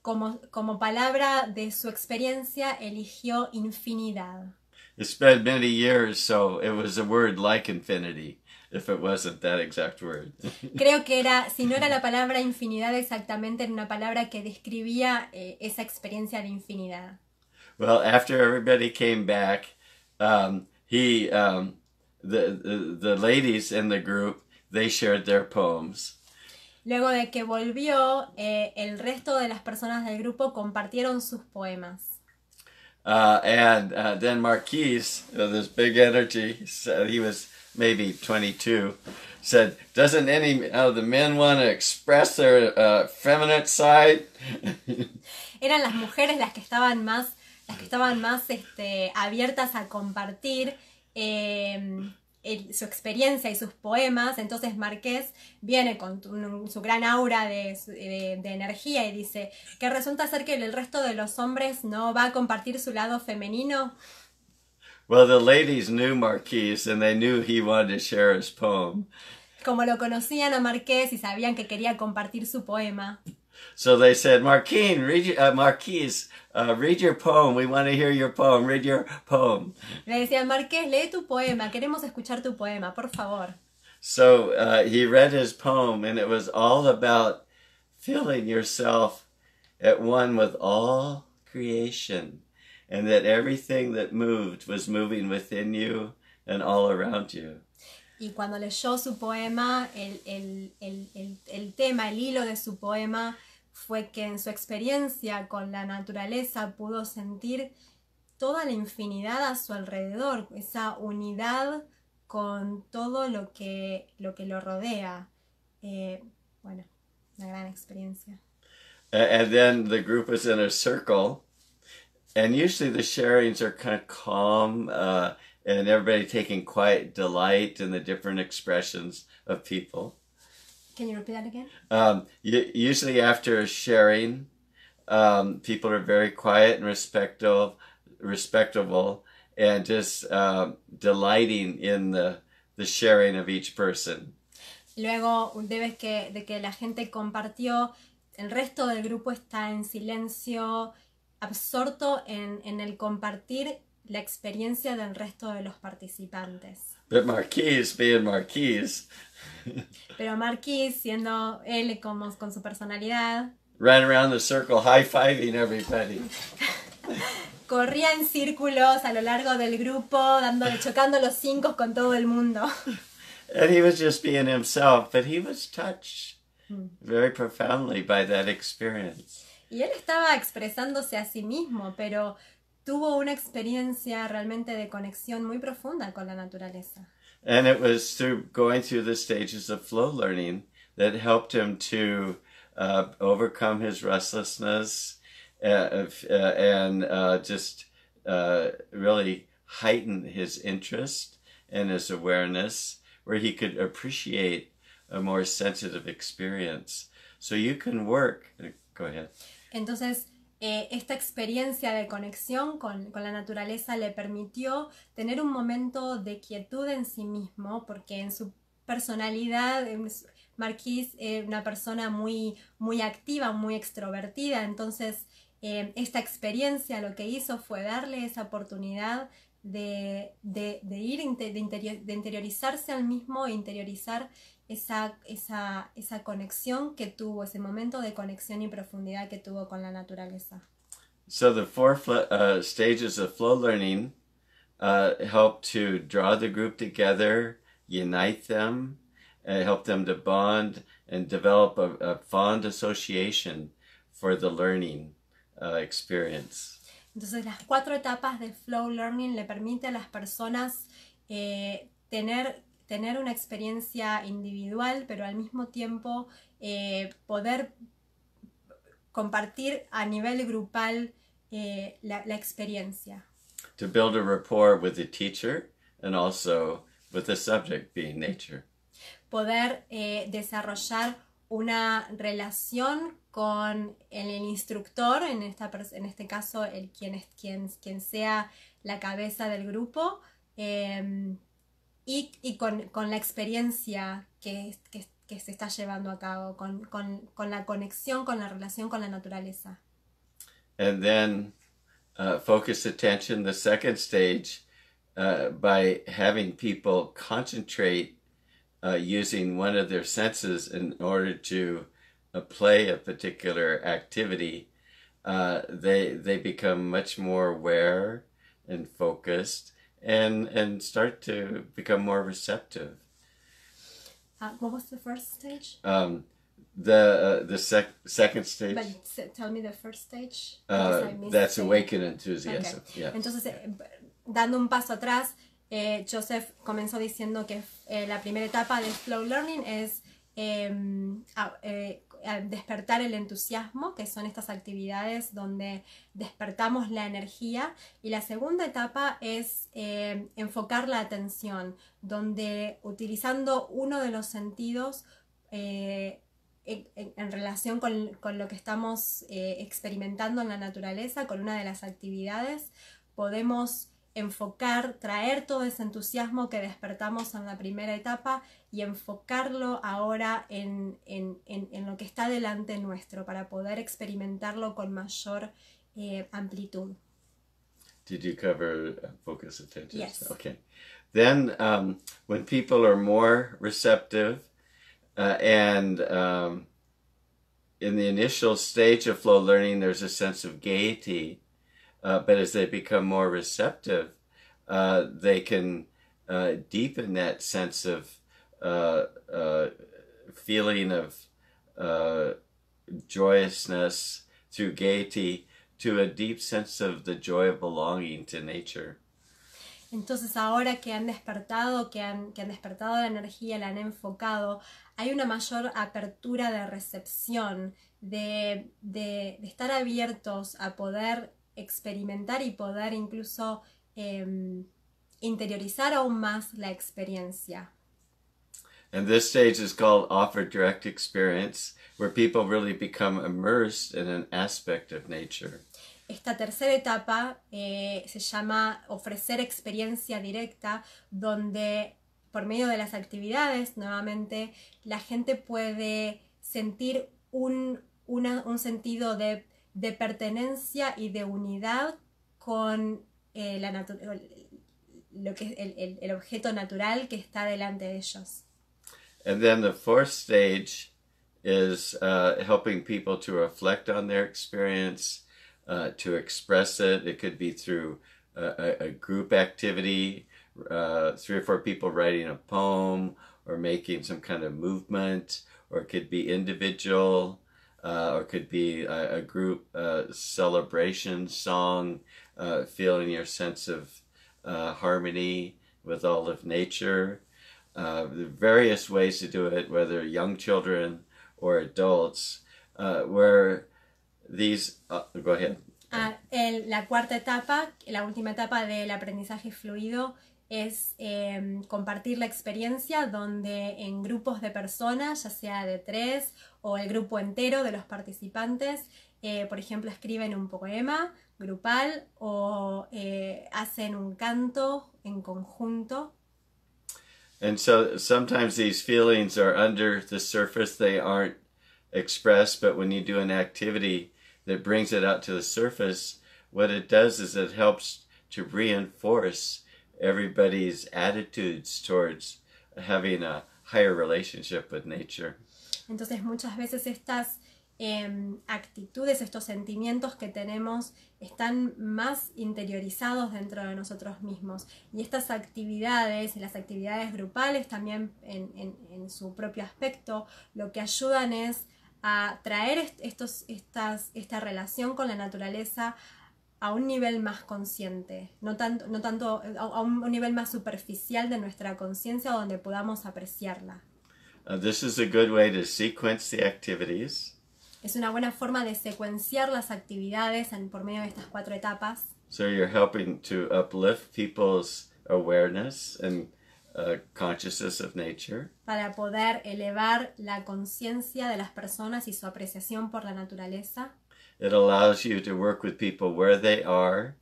como, palabra de su experiencia eligió infinidad. many years, so it was a word like infinity. Creo que era, si no era la palabra infinidad exactamente, era una palabra que describía eh, esa experiencia de infinidad. Well, after everybody came back, um, he um, the, the, the ladies in the group they shared their poems. Luego de que volvió, eh, el resto de las personas del grupo compartieron sus poemas. Uh, and uh, then Marquise, uh, this big energy, said he was maybe 22, said, "Doesn't any of the men want to express their uh, feminine side?" Eran las mujeres las que estaban más las que estaban más este, abiertas a compartir eh, su experiencia y sus poemas. Entonces Marqués viene con su gran aura eh, de, energía y dice que resulta ser que el resto de los hombres no va a compartir su lado femenino. the ladies knew and they knew he wanted to share Como lo conocían a Marqués y sabían que quería compartir su poema. So they said, Uh, read your poem. We want to hear your poem. Read your poem. Le Marqués, lee tu poema. Queremos escuchar tu poema, por favor. So uh, he read his poem, and it was all about feeling yourself at one with all creation, and that everything that moved was moving within you and all around you. Y cuando leyó su poema, el, el, el, el tema, el hilo de su poema, fue que en su experiencia con la naturaleza pudo sentir toda la infinidad a su alrededor, esa unidad con todo lo que lo, rodea. Eh, bueno, una gran experiencia. and then the group is in a circle, and usually the sharings are kind of calm uh, and everybody taking quiet delight in the different expressions of people. Can you repeat that again? Um, de usually after a sharing, um, people are very quiet and respectful, respectable, and just uh, delighting in the, the sharing of each person. Luego, debes que, de que la gente compartió, el resto del grupo está en silencio, absorto en, en el compartir la experiencia del resto de los participantes. But Marquis being Marquise. Pero Marquise siendo él como con su personalidad. Ran around the circle high-fiving everybody. Corría en círculos a lo largo del grupo, dándole, chocando los cinco con todo el mundo. And he was just being himself, but he was touched mm. very profoundly by that experience. Y él estaba expresándose a sí mismo, pero tuvo una experiencia realmente de conexión muy profunda con la naturaleza. And it was through going through the stages of flow learning that helped him to uh, overcome his restlessness and, uh, uh, and uh, just uh, really heighten his interest and his awareness, where he could appreciate a more sensitive experience. So you can work. Uh, go ahead. Entonces, Eh, esta experiencia de conexión con, la naturaleza le permitió tener un momento de quietud en sí mismo, porque en su personalidad, Marquis es eh, una persona muy, muy activa, muy extrovertida, entonces eh, esta experiencia lo que hizo fue darle esa oportunidad de, de, ir, de, de, interiorizarse al mismo, e interiorizar esa, esa, esa conexión que tuvo, ese momento de conexión y profundidad que tuvo con la naturaleza. So the four uh, stages of flow learning uh, help to draw the group together, unite them, help them to bond and develop a, a fond association for the learning uh, experience. Entonces las cuatro etapas de flow learning le permite a las personas eh, tener tener una experiencia individual, pero al mismo tiempo eh, poder compartir a nivel grupal eh, la, experiencia. To build a rapport with the teacher and also with the subject being nature. Poder eh, desarrollar una relación con el, instructor, en, esta, en este caso el, quien, quien, quien sea la cabeza del grupo, em, y, y con, con, la experiencia que, que, que, se está llevando a cabo, con, con, con, la conexión, con la relación con la naturaleza. And then uh, focus attention, the second stage, uh, by having people concentrate uh, using one of their senses in order to uh, play a particular activity, uh, they, they become much more aware and focused and and start to become more receptive. Uh, what was the first stage? Um, the uh, the sec- second stage. But tell me the first stage. Uh, that's awakened enthusiasm. Okay. Yeah. Entonces, eh, dando un paso atrás, eh, Joseph comenzó diciendo que eh, la primera etapa del flow learning es eh, despertar el entusiasmo, que son estas actividades donde despertamos la energía. Y la segunda etapa es eh, enfocar la atención, donde utilizando uno de los sentidos eh, en, relación con, lo que estamos eh, experimentando en la naturaleza, con una de las actividades, podemos enfocar, traer todo ese entusiasmo que despertamos en la primera etapa y enfocarlo ahora en, lo que está delante nuestro para poder experimentarlo con mayor eh, amplitud. Did you cover uh, focus attention? Okay. Then, um, when people are more receptive uh, and um, in the initial stage of flow learning, there's a sense of gaiety. Uh, but as they become more receptive, uh, they can uh, deepen that sense of uh, uh, feeling of joyousness through gaiety to a deep sense of the joy of belonging to nature. Entonces ahora que han despertado, que han, despertado la energía, la han enfocado, hay una mayor apertura de recepción, de, de estar abiertos a poder experimentar y poder incluso em, interiorizar aún más la experiencia. And this stage is called direct experience, where people really become immersed in an aspect of nature. Esta tercera etapa eh, se llama ofrecer experiencia directa, donde por medio de las actividades, nuevamente, la gente puede sentir un, un sentido de de pertenencia y de unidad con eh, la lo que es el, el, el objeto natural que está delante de ellos. And then the fourth stage is uh, helping people to reflect on their experience, uh, to express it. It could be through a, a group activity, uh, three or four people writing a poem or making some kind of movement, or it could be individual uh, or could be a, a group uh, celebration song, uh, feeling your sense of uh, harmony with all of nature. Uh, the various ways to do it, whether young children or adults, uh, where these. go ahead. Ah, el, la cuarta etapa, la última etapa del aprendizaje fluido es eh, compartir la experiencia donde en grupos de personas, ya sea de tres o el grupo entero de los participantes, eh, por ejemplo, escriben un poema grupal o eh, hacen un canto en conjunto. And so sometimes these feelings are under the surface, they aren't expressed, but when you do an activity that brings it out to the surface, what it does is it helps to reinforce everybody's attitudes towards having a higher relationship with nature. Entonces muchas veces estas em, actitudes, estos sentimientos que tenemos están más interiorizados dentro de nosotros mismos. Y estas actividades, las actividades grupales también en, su propio aspecto, lo que ayudan es a traer esta relación con la naturaleza a un nivel más consciente, no tanto, eh, a un nivel más superficial de nuestra conciencia donde podamos apreciarla. Uh, this is a good way to sequence the activities. Es una buena forma de secuenciar las actividades en, por medio de estas cuatro etapas. So you're helping to uplift people's awareness and uh, consciousness of nature. Para poder elevar la conciencia de las personas y su apreciación por la naturaleza. It allows you to work with people where they are.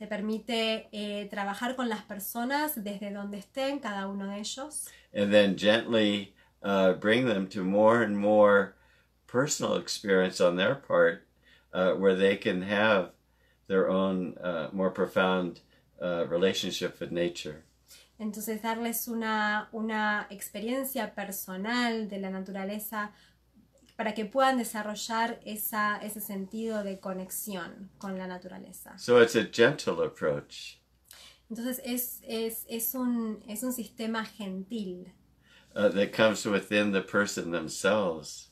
Te permite eh, trabajar con las personas desde donde estén cada uno de ellos. And then gently uh, bring them to more and more personal experience on their part uh, where they can have their own uh, more profound uh, relationship with nature. Entonces darles una, una experiencia personal de la naturaleza para que puedan desarrollar esa, ese sentido de conexión con la naturaleza. So it's a gentle approach. Entonces es, es, es, un, es un sistema gentil uh, that comes within the person themselves.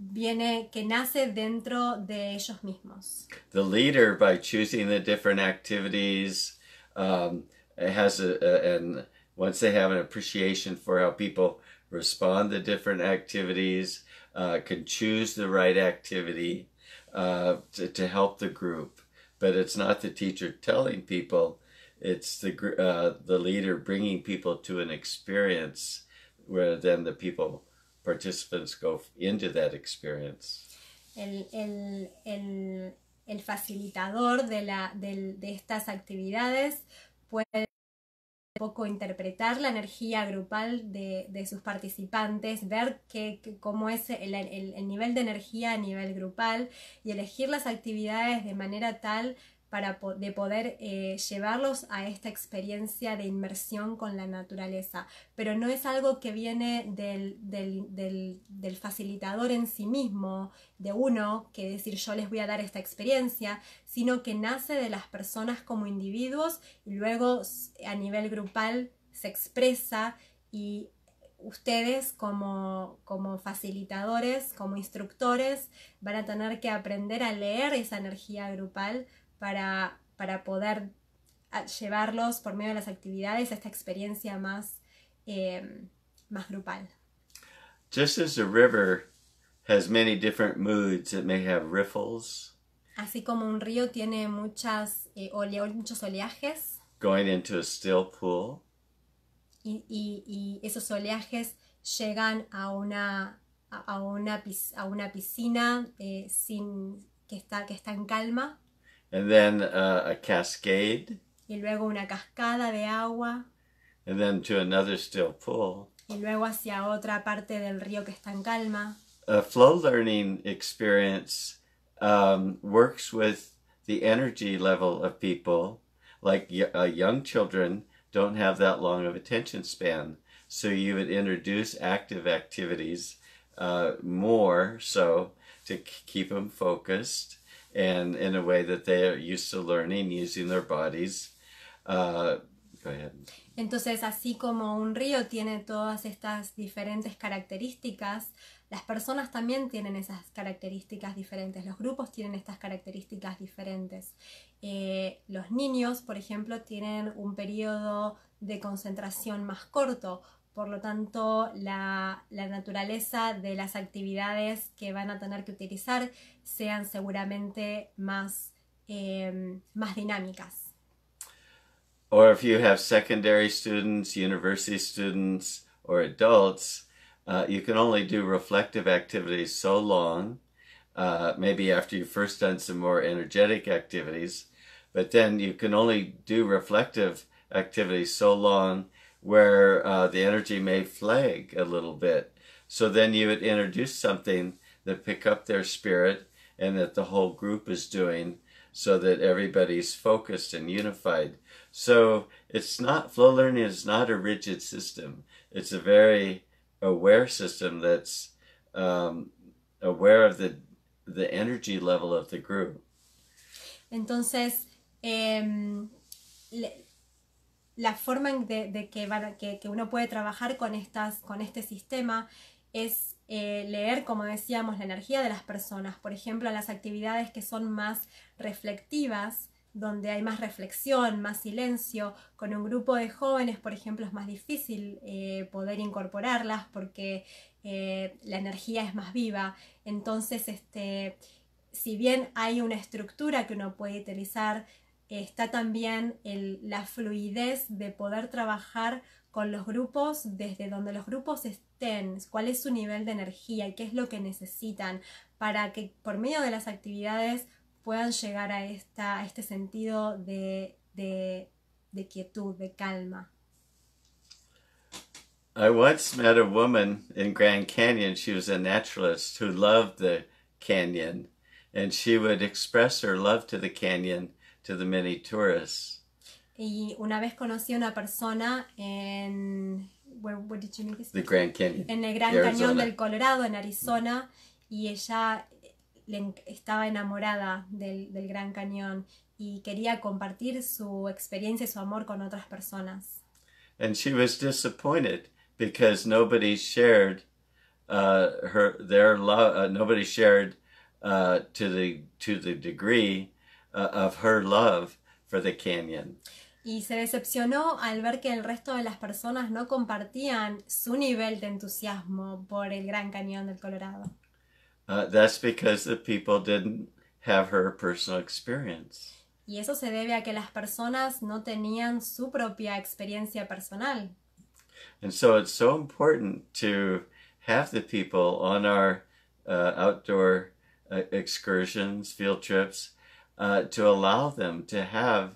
Viene que nace dentro de ellos mismos. The leader, by choosing the different activities, um, has a, a, and once they have an appreciation for how people respond to different activities, uh, can choose the right activity uh, to, to help the group. But it's not the teacher telling people; it's the uh, the leader bringing people to an experience where then the people, participants go into that experience. El, el, el, el facilitador de, la, de estas actividades puede poco interpretar la energía grupal de, de sus participantes, ver cómo es el, el, el, nivel de energía a nivel grupal y elegir las actividades de manera tal para de poder eh, llevarlos a esta experiencia de inmersión con la naturaleza. Pero no es algo que viene del, facilitador en sí mismo, de uno, que decir yo les voy a dar esta experiencia, sino que nace de las personas como individuos y luego a nivel grupal se expresa y ustedes como, facilitadores, como instructores, van a tener que aprender a leer esa energía grupal para, para poder ah, llevarlos por medio de las actividades a esta experiencia más, eh, más grupal. Just as river has many different moods, may have riffles. Así como un río tiene muchas, eh, muchos oleajes. Going into a still pool. Y, y, esos oleajes llegan a una, a, una, a una piscina eh, sin, que, está, que está en calma. And then uh, a cascade. Y luego una cascada de agua. And then to another still pool. Y luego hacia otra parte del río que está en calma. A flow learning experience um, works with the energy level of people. Like uh, young children don't have that long of attention span. So you would introduce active activities uh, more so to keep them focused. and in a way that they are used to learning using their uh, Entonces, así como un río tiene todas estas diferentes características, las personas también tienen esas características diferentes, los grupos tienen estas características diferentes. Eh, los niños, por ejemplo, tienen un periodo de concentración más corto por lo tanto la, la, naturaleza de las actividades que van a tener que utilizar sean seguramente más, eh, más dinámicas. Or if you have secondary students, university students, or adults, uh, you can only do reflective activities so long, uh, maybe after you've first done some more energetic activities, but then you can only do reflective activities so long where uh, the energy may flag a little bit. So then you would introduce something that pick up their spirit and that the whole group is doing so that everybody's focused and unified. So it's not, flow learning is not a rigid system. It's a very aware system that's um, aware of the, the energy level of the group. Entonces, eh, la forma de, que, que, uno puede trabajar con, estas, con este sistema es eh, leer, como decíamos, la energía de las personas. Por ejemplo, las actividades que son más reflectivas, donde hay más reflexión, más silencio. Con un grupo de jóvenes, por ejemplo, es más difícil eh, poder incorporarlas porque eh, la energía es más viva. Entonces, este, si bien hay una estructura que uno puede utilizar, está también el, la fluidez de poder trabajar con los grupos desde donde los grupos estén, cuál es su nivel de energía y qué es lo que necesitan para que por medio de las actividades puedan llegar a, esta, este sentido de, de, quietud, de calma. I once met a woman in Grand Canyon. She was a naturalist who loved the canyon, and she would express her love to the canyon to the many tourists. Y una vez conocí a una persona en where, where did you meet this the Grand Canyon. En el Gran Cañón del Colorado, en Arizona, y ella le, estaba enamorada del, del Gran Cañón y quería compartir su experiencia y su amor con otras personas. And she was disappointed because nobody shared uh, her their love. Uh, nobody shared uh, to the to the degree uh, of her love for the canyon. Y se decepcionó al ver que el resto de las personas no compartían su nivel de entusiasmo por el Gran Cañón del Colorado. Uh, that's because the people didn't have her personal experience. Y eso se debe a que las personas no tenían su propia experiencia personal. And so it's so important to have the people on our uh, outdoor uh, excursions, field trips, uh, to allow them to have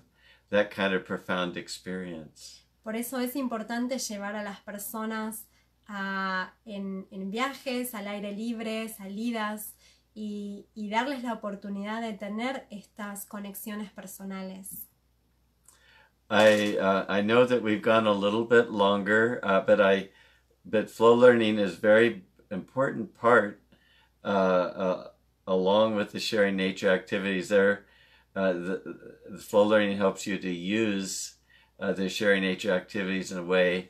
that kind of profound experience. Por eso es importante llevar a las personas a, en, en viajes, al aire libre, salidas y, y darles la oportunidad de tener estas conexiones personales. I, uh, I know that we've gone a little bit longer, uh, but I, but flow learning is very important part uh, uh along with the sharing nature activities. There uh, the, the, flow learning helps you to use uh, the sharing nature activities in a way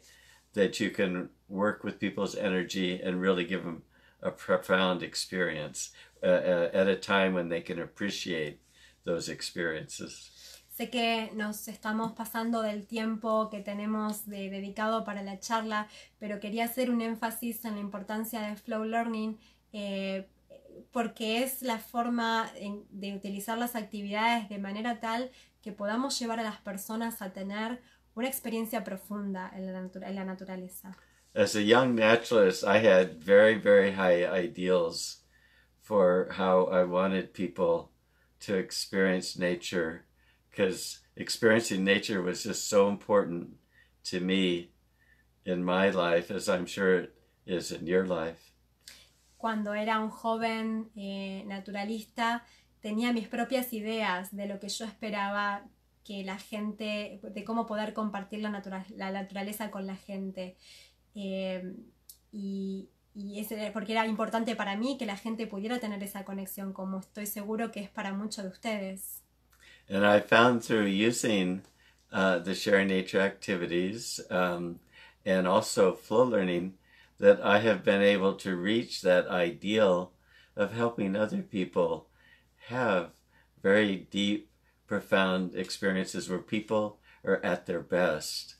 that you can work with people's energy and really give them a profound experience uh, uh, at a time when they can appreciate those experiences. Sé que nos estamos pasando del tiempo que tenemos de, dedicado para la charla, pero quería hacer un énfasis en la importancia de flow learning eh, porque es la forma de utilizar las actividades de manera tal que podamos llevar a las personas a tener una experiencia profunda en la, naturaleza. As a young naturalist, I had very, very high ideals for how I wanted people to experience nature because experiencing nature was just so important to me in my life, as I'm sure it is in your life cuando era un joven eh, naturalista, tenía mis propias ideas de lo que yo esperaba que la gente, de cómo poder compartir la, naturaleza con la gente. Eh, y, y porque era importante para mí que la gente pudiera tener esa conexión, como estoy seguro que es para muchos de ustedes. And I found through using uh, the Share Nature activities um, and also flow learning that I have been able to reach that ideal of helping other people have very deep, profound experiences where people are at their best.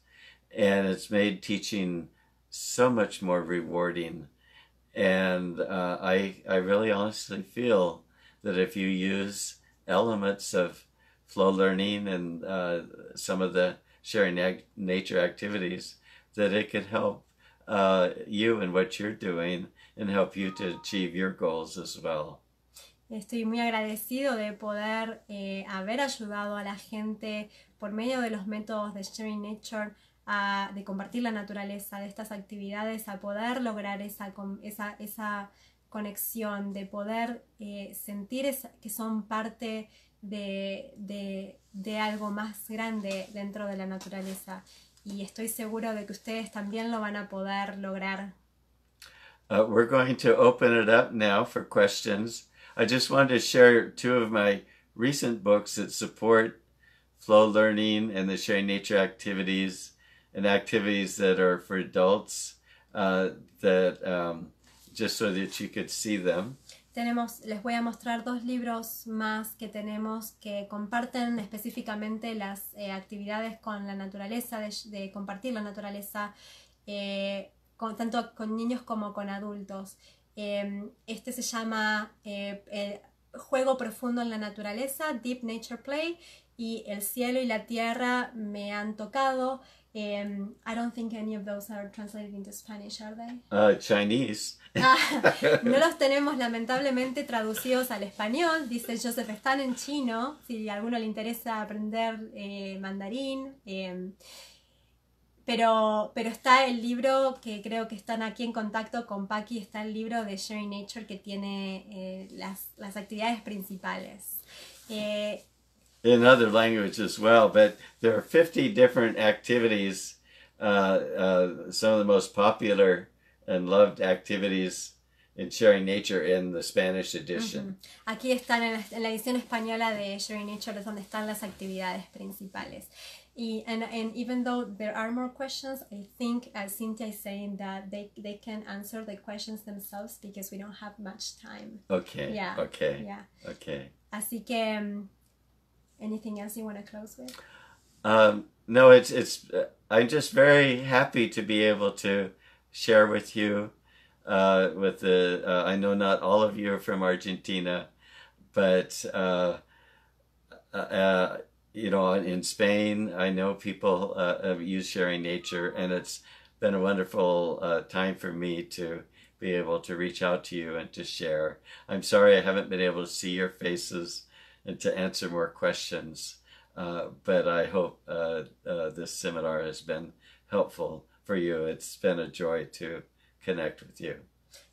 And it's made teaching so much more rewarding. And uh, I, I really honestly feel that if you use elements of flow learning and uh, some of the sharing ag- nature activities, that it can help Uh, you and what you're doing and help you to achieve your goals as well. Estoy muy agradecido de poder eh, haber ayudado a la gente por medio de los métodos de Sharing Nature, a, de compartir la naturaleza, de estas actividades, a poder lograr esa, esa, conexión, de poder eh, sentir que son parte de algo más grande dentro de la naturaleza. y estoy seguro de que ustedes también lo van a poder lograr. Uh, we're going to open it up now for questions. I just wanted to share two of my recent books that support flow learning and the sharing nature activities and activities that are for adults uh, that um, just so that you could see them. les voy a mostrar dos libros más que tenemos que comparten específicamente las eh, actividades con la naturaleza, de, compartir la naturaleza, eh, tanto con niños como con adultos. Em, este se llama eh, Juego Profundo en la Naturaleza, Deep Nature Play, y El cielo y la tierra me han tocado. Em, I don't think any of those are translated into Spanish, are they? Ah, Chinese. Ah, no los tenemos lamentablemente traducidos al español, dice Joseph, están en chino, si a alguno le interesa aprender eh, mandarín. Em, pero, pero está el libro que creo que están aquí en contacto con Paki, está el libro de Sharing Nature que tiene eh, las, las actividades principales. Eh, in other language as well. But there are 50 different activities, uh, uh, some of the most popular and loved activities in Sharing Nature in the Spanish edition. Uh -huh. Aquí están en la, en la, edición española de Sharing Nature, donde están las actividades principales. Y and, and even though there are more questions, I think uh, Cynthia is saying that they, they can answer the questions themselves because we don't have much time. Okay. Yeah. Okay. Yeah. Okay. Así que um, Anything else you want to close with? Um, no, it's it's. Uh, I'm just very happy to be able to share with you. Uh, with the uh, I know not all of you are from Argentina, but uh, uh, uh you know in Spain I know people use sharing nature, and it's been a wonderful time for me to be able to reach out to you and to share. I'm sorry I haven't been able to see your faces y to answer more questions. Uh, but I hope uh, uh, this seminar has been helpful for you. It's been a joy to connect with you.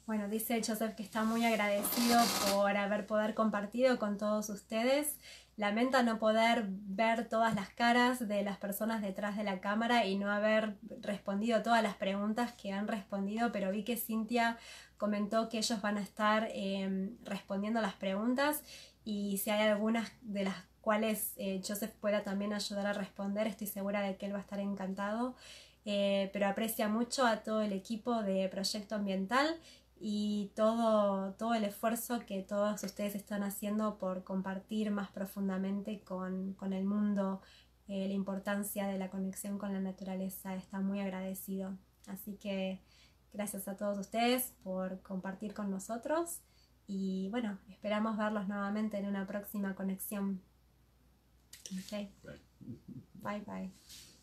Bueno, dice Joseph que está muy agradecido por haber poder compartido con todos ustedes. Lamenta no poder ver todas las caras de las personas detrás de la cámara y no haber respondido todas las preguntas que han respondido, pero vi que Cintia comentó que ellos van a estar em, respondiendo las preguntas y si hay algunas de las cuales eh, Joseph pueda también ayudar a responder, estoy segura de que él va a estar encantado, eh, pero aprecia mucho a todo el equipo de Proyecto Ambiental y todo, todo el esfuerzo que todos ustedes están haciendo por compartir más profundamente con, el mundo eh, la importancia de la conexión con la naturaleza. Está muy agradecido. Así que gracias a todos ustedes por compartir con nosotros. Y bueno, esperamos verlos nuevamente en una próxima conexión. Okay. Bye bye.